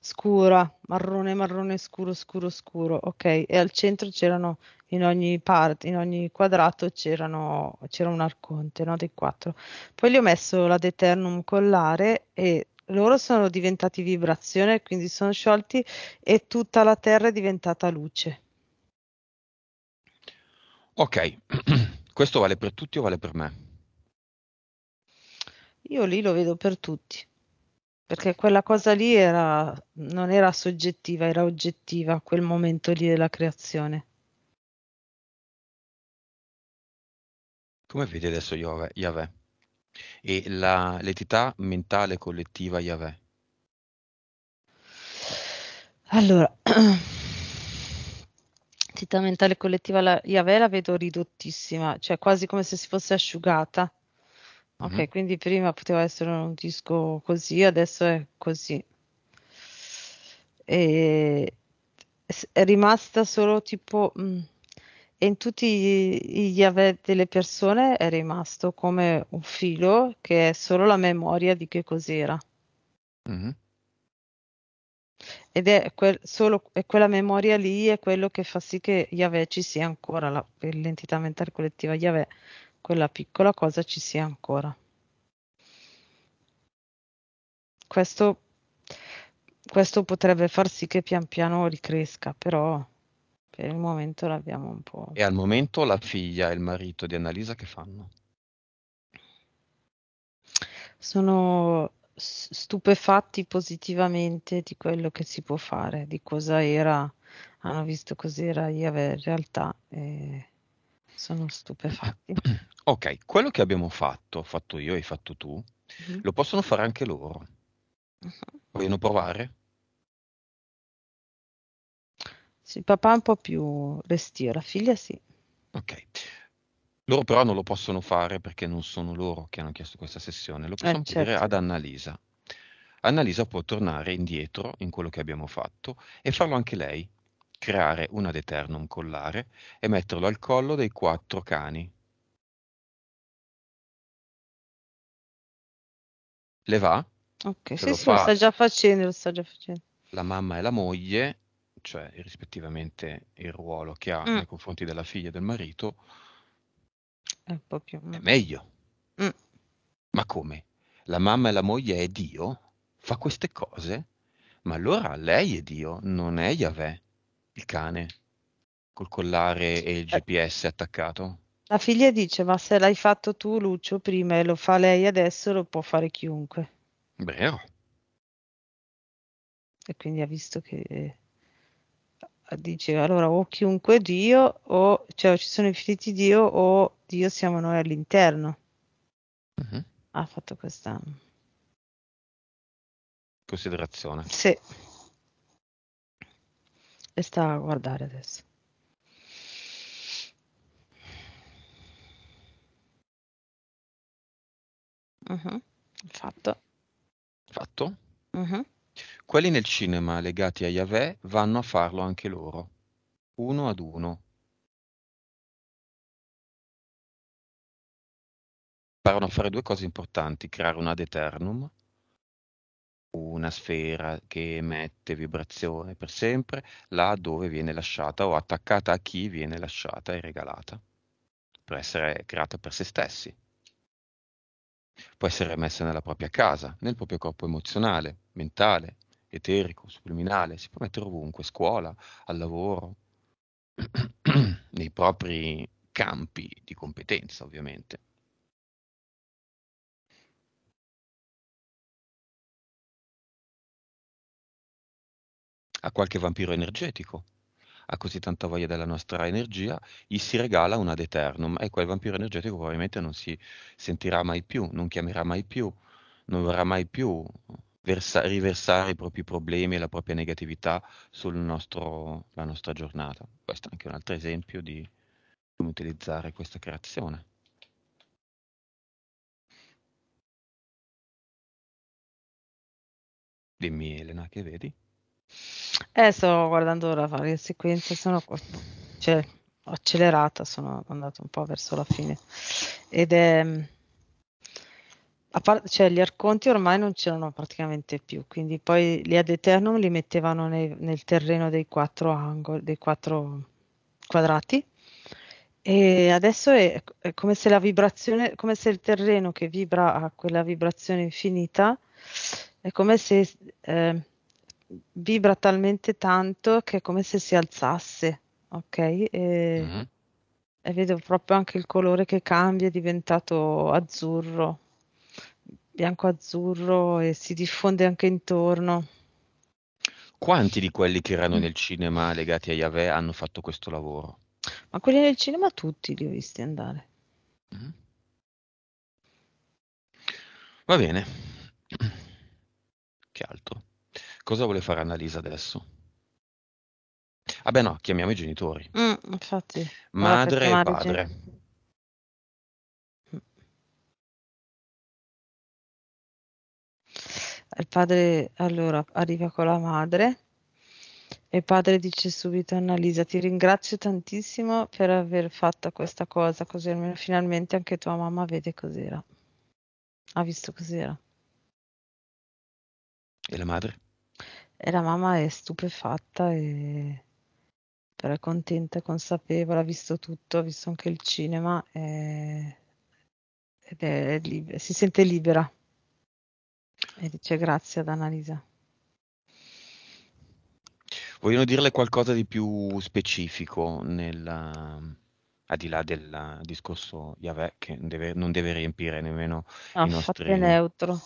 scura, marrone, marrone, scuro, scuro, scuro, ok? E al centro c'erano, in ogni parte, in ogni quadrato c'erano, c'era un arconte, no? Dei quattro. Poi gli ho messo la deternum collare e loro sono diventati vibrazione, quindi sono sciolti e tutta la Terra è diventata luce.
Ok, <clears throat> questo vale per tutti o vale per me?
Io lì lo vedo per tutti, perché quella cosa lì era, non era soggettiva, era oggettiva, quel momento lì della creazione.
Come vedi adesso Yahweh? e la, l'entità mentale collettiva Yahweh?
Allora, <clears throat> l'entità mentale collettiva la, Yahweh la vedo ridottissima, cioè quasi come se si fosse asciugata. Ok, mm-hmm. quindi prima poteva essere un disco così, adesso è così. E è rimasta solo tipo... Mh, mm, in tutti gli ave delle persone è rimasto come un filo che è solo la memoria di che cos'era. Mm-hmm. Ed è, quel, solo, è quella memoria lì è quello che fa sì che Yahweh ci sia ancora, la, l'entità mentale collettiva Yahweh, quella piccola cosa ci sia ancora. Questo, questo potrebbe far sì che pian piano ricresca, però per il momento l'abbiamo un po'.
E al momento la figlia e il marito di Annalisa che fanno?
Sono stupefatti positivamente di quello che si può fare, di cosa era, hanno visto cos'era Yahweh in realtà e sono stupefatti. <clears throat>
Ok, quello che abbiamo fatto, fatto io e fatto tu, mm-hmm. lo possono fare anche loro. Mm-hmm. Vogliono provare?
Sì, papà è un po' più restio, la figlia sì. Ok.
Loro però non lo possono fare perché non sono loro che hanno chiesto questa sessione, lo eh, possiamo eh, certo. ad Annalisa. Annalisa può tornare indietro in quello che abbiamo fatto e farlo anche lei, creare un una deternum collare e metterlo al collo dei quattro cani. Le va? Ok, Se sì, sì, fa... lo sta già
facendo, lo sta già facendo.
La mamma e la moglie cioè rispettivamente il ruolo che ha mm. nei confronti della figlia e del marito,
è, un po più... è meglio.
Mm. Ma come? La mamma e la moglie è Dio? Fa queste cose? Ma allora lei è Dio, non è Yahweh, il cane, col collare e il eh. GPS attaccato.
La figlia dice, ma se l'hai fatto tu Lucio prima e lo fa lei adesso, lo può fare chiunque. Vero. E quindi ha visto che dice allora o chiunque Dio o cioè ci sono i figli Dio o Dio siamo noi all'interno. Uh-huh. Ha fatto questa
considerazione.
Sì. E sta a guardare adesso.
Uh-huh. Fatto. Fatto? Uh-huh.
Quelli nel cinema legati a Yahweh vanno a farlo anche loro, uno ad uno. imparano a fare due cose importanti, creare un ad eternum, una sfera che emette vibrazione per sempre, là dove viene lasciata o attaccata a chi viene lasciata e regalata, per essere creata per se stessi. Può essere messa nella propria casa, nel proprio corpo emozionale, mentale, eterico, subliminale, si può mettere ovunque, scuola, al lavoro, <clears throat> nei propri campi di competenza ovviamente. A qualche vampiro energetico, ha così tanta voglia della nostra energia, gli si regala una ad eternum e quel vampiro energetico probabilmente non si sentirà mai più, non chiamerà mai più, non verrà mai più versa- riversare i propri problemi e la propria negatività sulla nostra giornata. Questo è anche un altro esempio di come utilizzare questa creazione. Dimmi Elena, che vedi?
Eh, sto guardando la varia sequenza, sono cioè, accelerata, sono andato un po' verso la fine. Ed è Par- cioè, gli arconti ormai non c'erano praticamente più, quindi poi li ad eternum li mettevano nei, nel terreno dei quattro angoli, dei quattro quadrati. E adesso è, è come se la vibrazione, come se il terreno che vibra a quella vibrazione infinita, è come se eh, vibra talmente tanto che è come se si alzasse, ok? E, mm-hmm. e vedo proprio anche il colore che cambia, è diventato azzurro bianco-azzurro e si diffonde anche intorno.
Quanti di quelli che erano mm. nel cinema legati a Yahweh hanno fatto questo lavoro?
Ma quelli nel cinema tutti li ho visti andare. Mm.
Va bene. Che altro? Cosa vuole fare Annalisa adesso? Vabbè, ah no, chiamiamo i genitori.
Mm, infatti. Madre e padre. Genitori. il padre allora arriva con la madre e il padre dice subito a Annalisa ti ringrazio tantissimo per aver fatto questa cosa così almeno finalmente anche tua mamma vede cos'era. Ha visto cos'era. E la madre? E la mamma è stupefatta e però è contenta, consapevole, ha visto tutto, ha visto anche il cinema e... ed è, è si sente libera e dice grazie ad Annalisa.
Vogliono dirle qualcosa di più specifico nella, al di là del discorso Yahweh che deve, non deve riempire nemmeno no, ah, i nostri... è
neutro.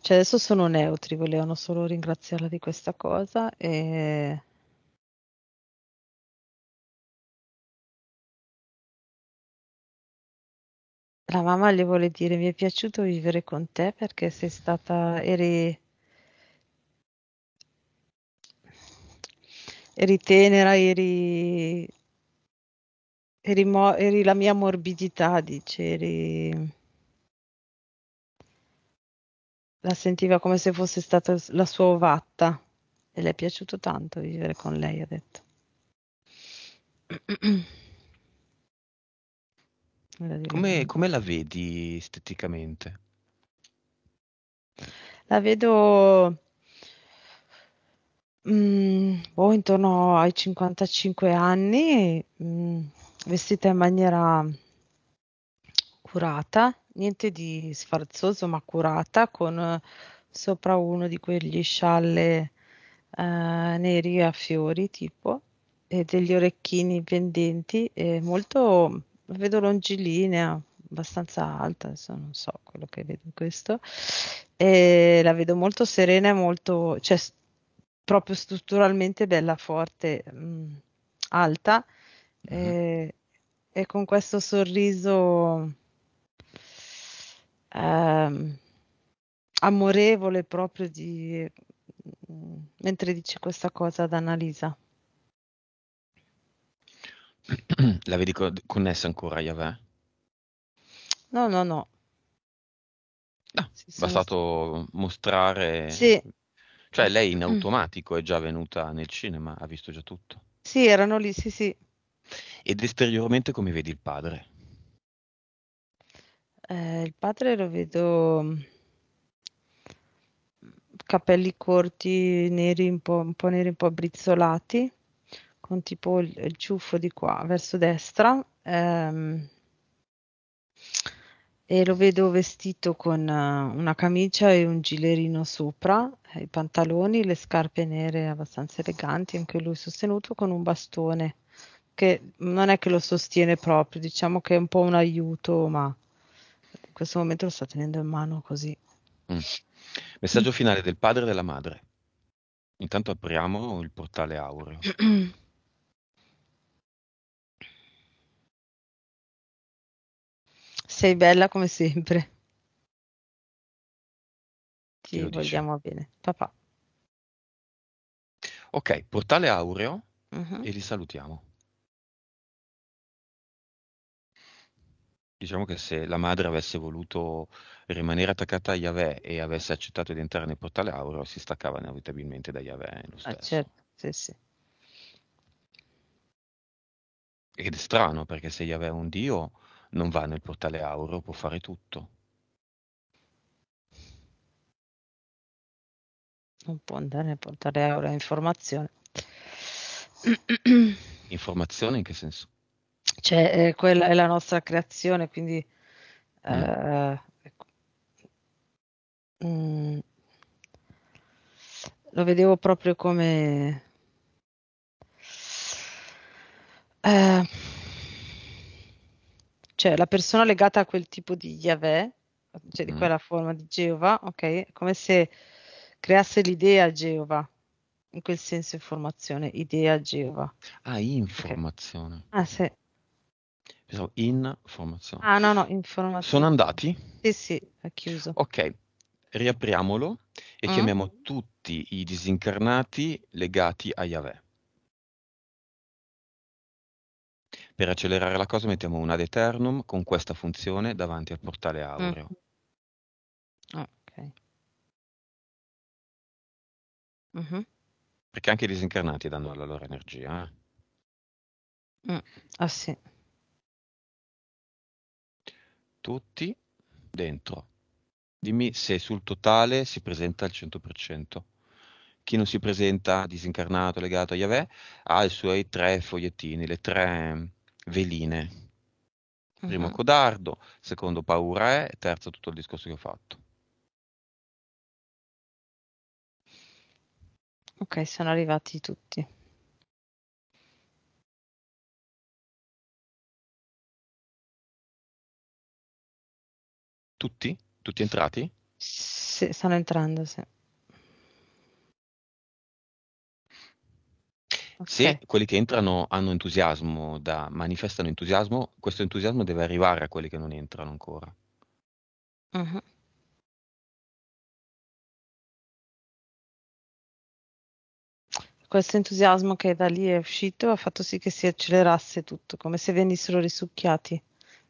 Cioè adesso sono neutri, volevano solo ringraziarla di questa cosa e La mamma le vuole dire: Mi è piaciuto vivere con te perché sei stata, eri, eri tenera, eri, eri, mo, eri la mia morbidità, dice, eri... la sentiva come se fosse stata la sua ovatta e le è piaciuto tanto vivere con lei, ha detto. <clears throat> Come,
come la vedi esteticamente?
La vedo Mm, boh, intorno ai 55 anni, mm, vestita in maniera curata, niente di sfarzoso, ma curata, con sopra uno di quegli scialle eh, neri a fiori, tipo, e degli orecchini pendenti, molto vedo longilinea abbastanza alta, insomma, non so quello che vedo in questo, e la vedo molto serena e molto, cioè proprio strutturalmente bella, forte, mh, mm, alta, mm-hmm. e, e, con questo sorriso eh, amorevole proprio di, mh, mm, mentre dice questa cosa ad Annalisa.
La vedi connessa ancora Yavè? No, no, no. Ah, sì, bastato st- mostrare... Sì. Cioè lei in mm. automatico è già venuta nel cinema, ha visto già tutto.
Sì, erano lì, sì, sì.
Ed esteriormente come vedi il padre?
Eh, il padre lo vedo mm, capelli corti, neri, un po', un po neri, un po' brizzolati, con tipo il, il ciuffo di qua verso destra ehm, e lo vedo vestito con uh, una camicia e un gilerino sopra, eh, i pantaloni, le scarpe nere abbastanza eleganti, anche lui sostenuto con un bastone che non è che lo sostiene proprio, diciamo che è un po' un aiuto, ma in questo momento lo sta tenendo in mano così.
Mm. Messaggio finale del padre e della madre. Intanto apriamo il portale aureo. <clears throat>
Sei bella come
sempre. Ti Lo dice. vogliamo bene, papà. Ok, portale aureo Mhm. e li salutiamo.
Diciamo che se la madre avesse voluto rimanere attaccata a Yahweh e avesse accettato di entrare nel portale aureo, si staccava inevitabilmente da Yahweh lo
Ah, certo, sì, sì.
Ed è strano perché se Yahweh è un dio, non va nel portale Auro, può fare tutto.
Non può andare nel portale Auro, informazione. <clears throat>
Informazione in che senso?
Cioè, eh, quella è la nostra creazione, quindi... Mm. Eh. Eh, ecco. mh, mm. lo vedevo proprio come... Eh, cioè la persona legata a quel tipo di Yahweh, cioè di mm. quella forma di Geova, ok? come se creasse l'idea Geova, in quel senso informazione, idea Geova.
Ah, informazione. Okay. Ah, sì. Pensavo informazione. Ah, no, no, informazione. Sono andati? Sì, sì, è chiuso. Ok, riapriamolo e mm. chiamiamo tutti i disincarnati legati a Yahweh. Per accelerare la cosa mettiamo un ad eternum con questa funzione davanti al portale mm. aureo.
Mm. Ok. Mm-hmm. Perché anche i disincarnati danno la loro energia. Eh. Mm. Ah sì.
Tutti dentro. Dimmi se sul totale si presenta al 100%. Chi non si presenta disincarnato, legato a Yahweh, ha i suoi tre fogliettini, le tre veline. Mm-hmm. Primo uh-huh. codardo, secondo paura è, terzo tutto il discorso che ho fatto.
Ok, sono arrivati tutti.
Tutti? Tutti entrati?
Sì, stanno entrando, sì.
Se quelli che entrano hanno entusiasmo, da, manifestano entusiasmo, questo entusiasmo deve arrivare a quelli che non entrano ancora.
Uh-huh.
Questo entusiasmo che da lì è uscito ha fatto sì che si accelerasse tutto, come se venissero risucchiati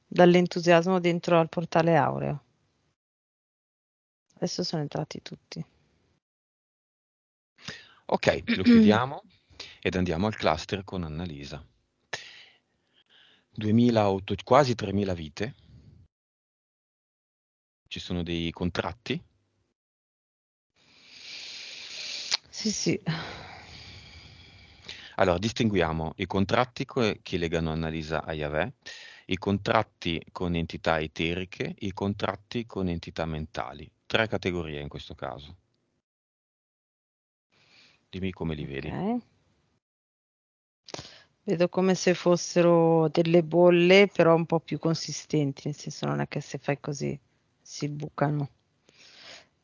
dall'entusiasmo dentro al portale aureo. Adesso sono entrati tutti.
Ok, lo chiudiamo ed andiamo al cluster con Annalisa. 2008, quasi 3.000 vite, ci sono dei contratti. Sì, sì. Allora, distinguiamo i contratti che legano Annalisa a Yahweh, i contratti con entità eteriche, i contratti con entità mentali. Tre categorie in questo caso. Dimmi come li okay. vedi.
Vedo come se fossero delle bolle, però un po' più consistenti, nel senso non è che se fai così si bucano.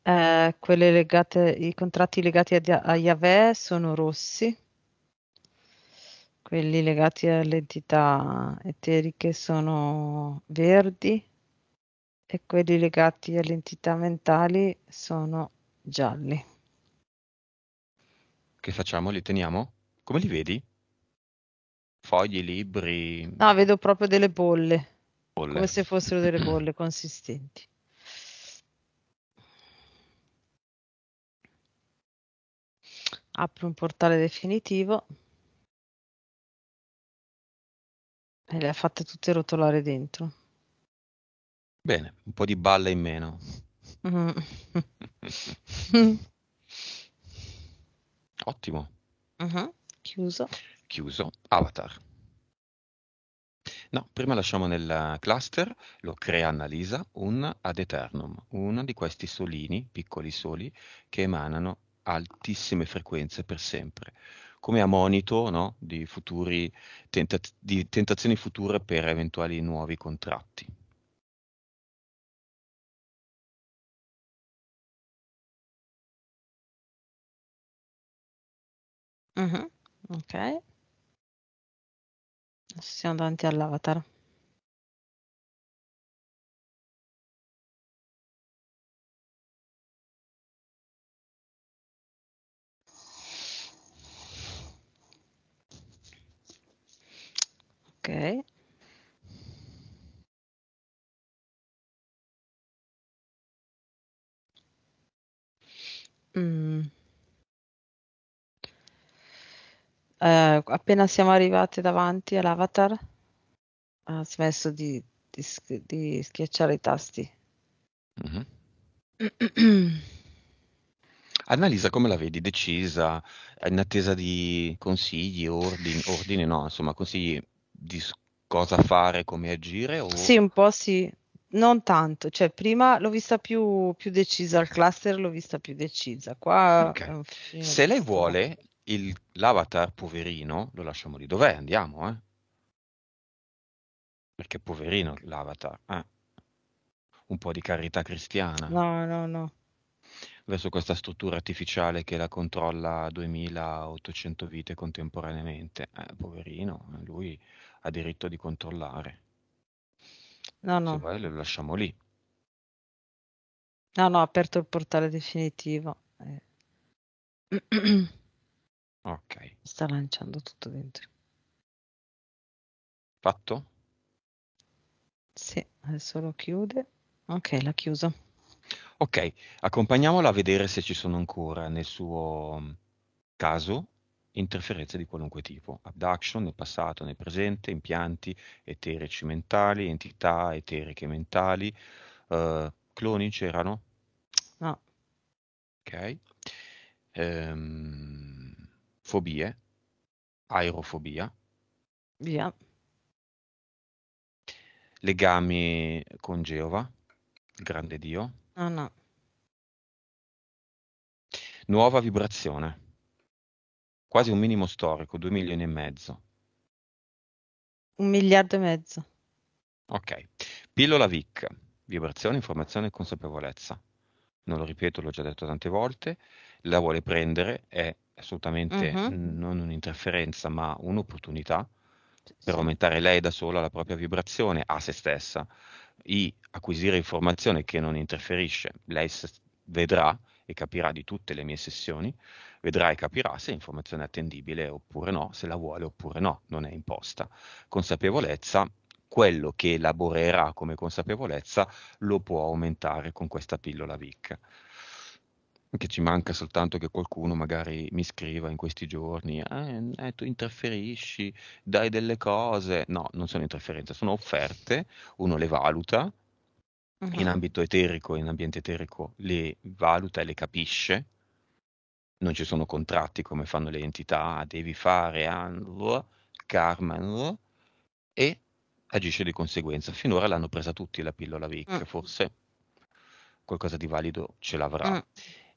Eh, legate, I contratti legati a, a Yahweh sono rossi, quelli legati alle entità eteriche sono verdi e quelli legati alle entità mentali sono gialli.
Che facciamo? Li teniamo? Come li vedi? fogli, libri. No,
vedo proprio delle bolle, bolle. come se fossero delle bolle consistenti. Apro un portale definitivo e le ha fatte tutte rotolare dentro.
Bene, un po' di balle in meno. Mm. <laughs> Ottimo.
Uh-huh. Chiuso
chiuso avatar. No, prima lasciamo nel cluster, lo crea Annalisa, un ad eternum, uno di questi solini, piccoli soli, che emanano altissime frequenze per sempre, come a monito no, di, futuri, tenta di tentazioni future per eventuali nuovi contratti.
Mm -hmm. Ok. Siamo davanti all'avatar. Ok.
Mm. eh, appena siamo arrivate davanti all'avatar, ha smesso di, di, di schiacciare i tasti. Mm-hmm.
<clears throat>
Annalisa, come la vedi? Decisa, in attesa di consigli, ordini, ordini no, insomma, consigli di cosa fare, come agire? O... Sì, un
po' sì, non tanto, cioè prima l'ho vista più, più decisa al cluster, l'ho vista più decisa. Qua okay.
Se lei vuole, il, l'avatar poverino lo lasciamo lì. Dov'è? Andiamo, eh? Perché poverino l'avatar. Eh. Un po' di carità cristiana.
No, no, no.
Verso questa struttura artificiale che la controlla 2800 vite contemporaneamente. Eh, poverino, eh, lui ha diritto di controllare. No, no. Se vuoi lo lasciamo lì.
No, no, ha aperto il portale definitivo. Eh. <clears throat> Ok. Sta lanciando tutto dentro. Fatto? Sì, adesso lo chiude. Ok, l'ha chiuso.
Ok, accompagniamola a vedere se ci sono ancora nel suo mm, caso interferenze di qualunque tipo, abduction nel passato, nel presente, impianti eterici mentali, entità eteriche mentali, uh, cloni c'erano? No. Ok. Um, fobie, aerofobia. Via. Legami con Geova, il grande Dio. No, no. Nuova vibrazione. Quasi un minimo storico, due milioni e mezzo.
Un miliardo e mezzo.
Ok. Pillola VIC, vibrazione, informazione e consapevolezza. Non lo ripeto, l'ho già detto tante volte. La vuole prendere, è assolutamente uh-huh. non un'interferenza, ma un'opportunità per aumentare lei da sola la propria vibrazione a se stessa, i acquisire informazione che non interferisce, lei vedrà e capirà di tutte le mie sessioni, vedrà e capirà se l'informazione è attendibile oppure no, se la vuole oppure no, non è imposta. Consapevolezza, quello che elaborerà come consapevolezza lo può aumentare con questa pillola VIC che ci manca soltanto che qualcuno magari mi scriva in questi giorni, eh, eh, tu interferisci, dai delle cose, no, non sono interferenze, sono offerte, uno le valuta, uh-huh. in ambito eterico, in ambiente eterico le valuta e le capisce, non ci sono contratti come fanno le entità, devi fare anl, karma, e agisce di conseguenza. Finora l'hanno presa tutti la pillola VIC, mm. forse qualcosa di valido ce l'avrà. Mm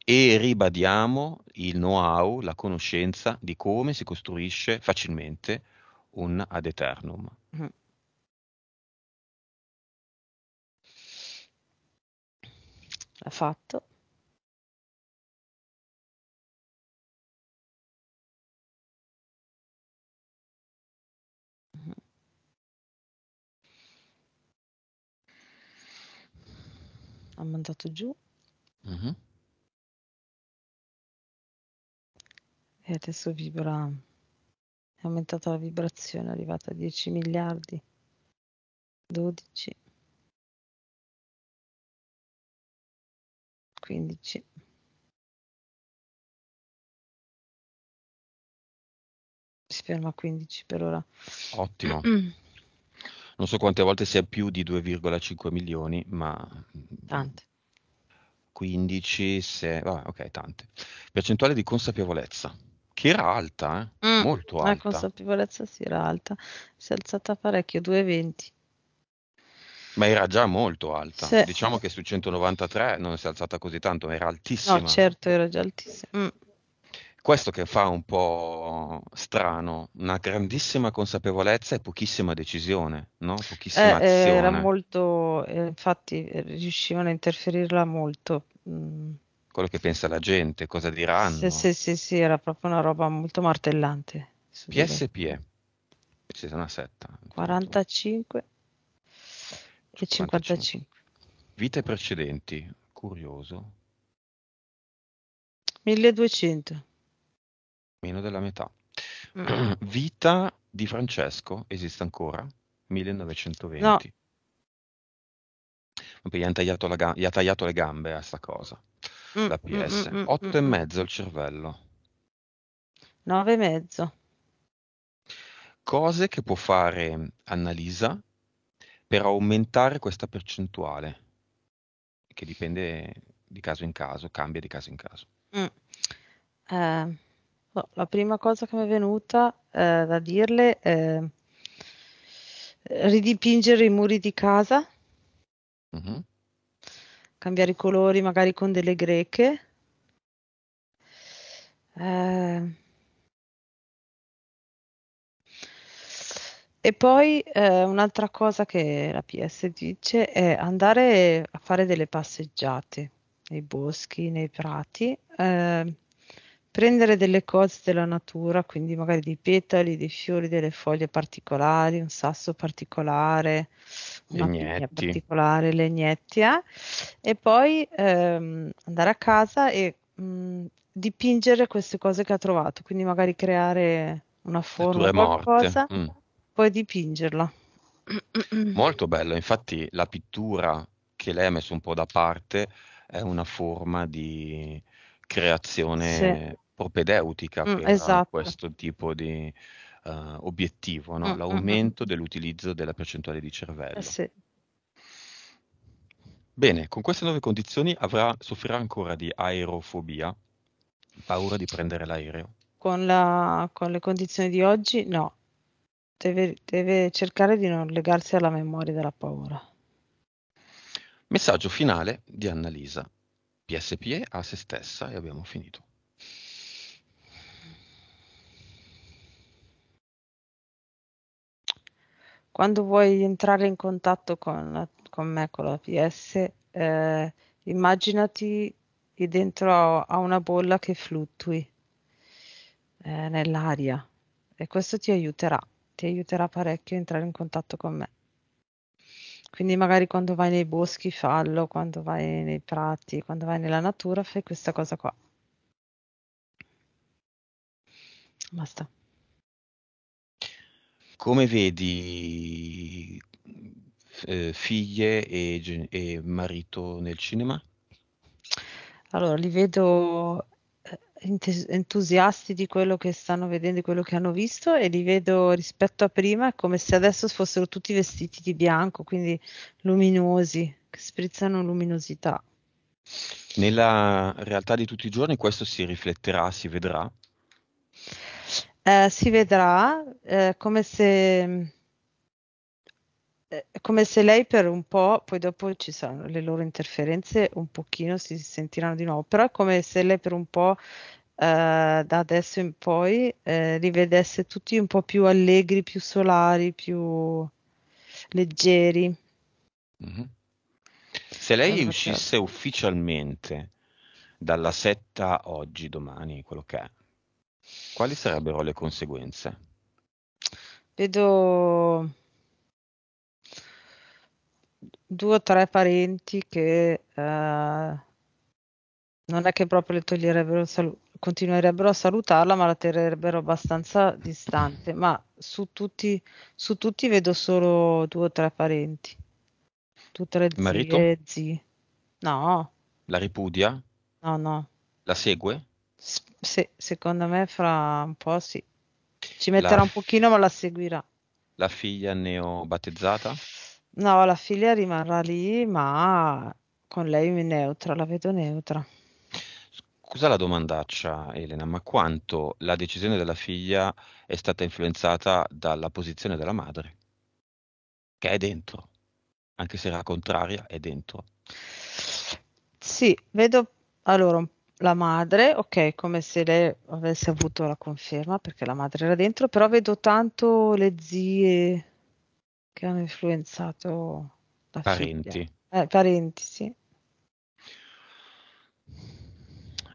e ribadiamo il know-how, la conoscenza di come si costruisce facilmente un ad eternum.
Mm-hmm. Fatto.
Mm-hmm. Ha mandato giù. Mm-hmm. E adesso vibra, è aumentata la vibrazione, è arrivata a 10 miliardi, 12,
15.
Si ferma a 15
per ora. Ottimo. Mm. Non so quante volte sia più di 2,5 milioni, ma...
Mm, tante.
15, se... Vabbè, ok, tante. Percentuale di consapevolezza che era alta, eh? mm, molto alta. La
consapevolezza si era alta, si è alzata parecchio, 2,20.
Ma era già molto alta. Sì. Diciamo che su 193 non si è alzata così tanto, era altissima. No, certo,
era già altissima. Mm.
Questo che fa un po' strano, una grandissima consapevolezza e pochissima decisione, no? Pochissima eh, eh azione. Era
molto, eh, infatti eh, riuscivano a interferirla molto. Mm
quello che pensa la gente, cosa diranno. Sì,
sì, sì, sì era proprio una roba molto martellante. PSPE,
c'è una setta.
45 e 55.
Vite precedenti, curioso.
1200.
Meno della metà. Mm. <clears throat> Vita di Francesco esiste ancora? 1920. No. Vabbè, gli, gli, ha tagliato le gambe a sta cosa mm, la mm, PS. 8 mm, mm, e mezzo il cervello.
9 e mezzo.
Cose che può fare Annalisa per aumentare questa percentuale, che dipende di caso in caso, cambia di caso in caso.
Eh, boh, la prima cosa che mi è venuta eh, da dirle è ridipingere i muri di casa. Mm-hmm cambiare i colori magari con delle greche. Eh. E poi eh, un'altra cosa che la PS dice è andare a fare delle passeggiate nei boschi, nei prati. Eh prendere delle cose della natura, quindi magari dei petali, dei fiori, delle foglie particolari, un sasso particolare, una pigna particolare, legnetti, eh? e poi ehm, andare a casa e mh, mm, dipingere queste cose che ha trovato, quindi magari creare una forma, qualcosa, mm. poi dipingerla.
<clears throat> Molto bello, infatti la pittura che lei ha messo un po' da parte è una forma di creazione sì propedeutica mm, per eh, esatto. questo tipo di uh, obiettivo, no? mm, mm, mm. l'aumento mm, dell'utilizzo della percentuale di eh, cervello. Eh sì. Bene, con queste nuove condizioni avrà, soffrirà ancora di aerofobia, paura di prendere l'aereo.
Con, la, con le condizioni di oggi no, deve, deve cercare di non legarsi alla memoria della paura.
Messaggio finale di Annalisa. PSPE a se stessa e abbiamo finito.
quando vuoi entrare in contatto con, la, con me, con la PS, eh, immaginati dentro a, una bolla che fluttui eh, nell'aria e questo ti aiuterà, ti aiuterà parecchio a entrare in contatto con me. Quindi magari quando vai nei boschi fallo, quando vai nei prati, quando vai nella natura fai questa cosa qua. Basta.
Come vedi eh, figlie e, e, marito nel cinema?
Allora, li vedo eh, entusiasti di quello che stanno vedendo, di quello che hanno visto e li vedo rispetto a prima come se adesso fossero tutti vestiti di bianco, quindi luminosi, che sprizzano luminosità.
Nella realtà di tutti i giorni questo si rifletterà, si vedrà?
Eh, si vedrà eh, come se eh, come se lei per un po', poi dopo ci saranno le loro interferenze, un pochino si sentiranno di nuovo, però è come se lei per un po' Uh, da adesso in poi eh, li vedesse tutti un po' più allegri, più solari, più leggeri. Mm-hmm.
Se lei non uscisse certo. ufficialmente dalla setta oggi, domani, quello che è, quali sarebbero le conseguenze?
Vedo due o tre parenti che eh, non è che proprio le toglierebbero salu- continuerebbero a salutarla, ma la terrebbero abbastanza distante. Ma su tutti, su tutti vedo solo due o tre parenti. Tutte le Marito? zie, zii. No.
La ripudia? No, no. La segue?
sì, secondo me fra un po' sì. Ci metterà La- un pochino, ma la seguirà.
La figlia neobattezzata?
No, la figlia rimarrà lì, ma con lei mi neutra, la vedo neutra.
Scusa la domandaccia, Elena, ma quanto la decisione della figlia è stata influenzata dalla posizione della madre? Che è dentro, anche se era contraria, è dentro.
Sì, vedo allora un la madre, ok, come se lei avesse avuto la conferma perché la madre era dentro, però vedo tanto le zie che hanno influenzato la parenti. Eh, parenti, sì.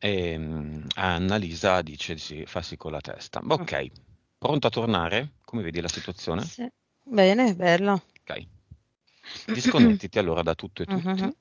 E ehm, Annalisa dice sì, fa sì con la testa. Ah. Ok, pronta a tornare? Come vedi la situazione? Sì.
Bene, bello.
Ok. Disconnettiti allora da tutto e mm-hmm. tutti.
Uh-huh.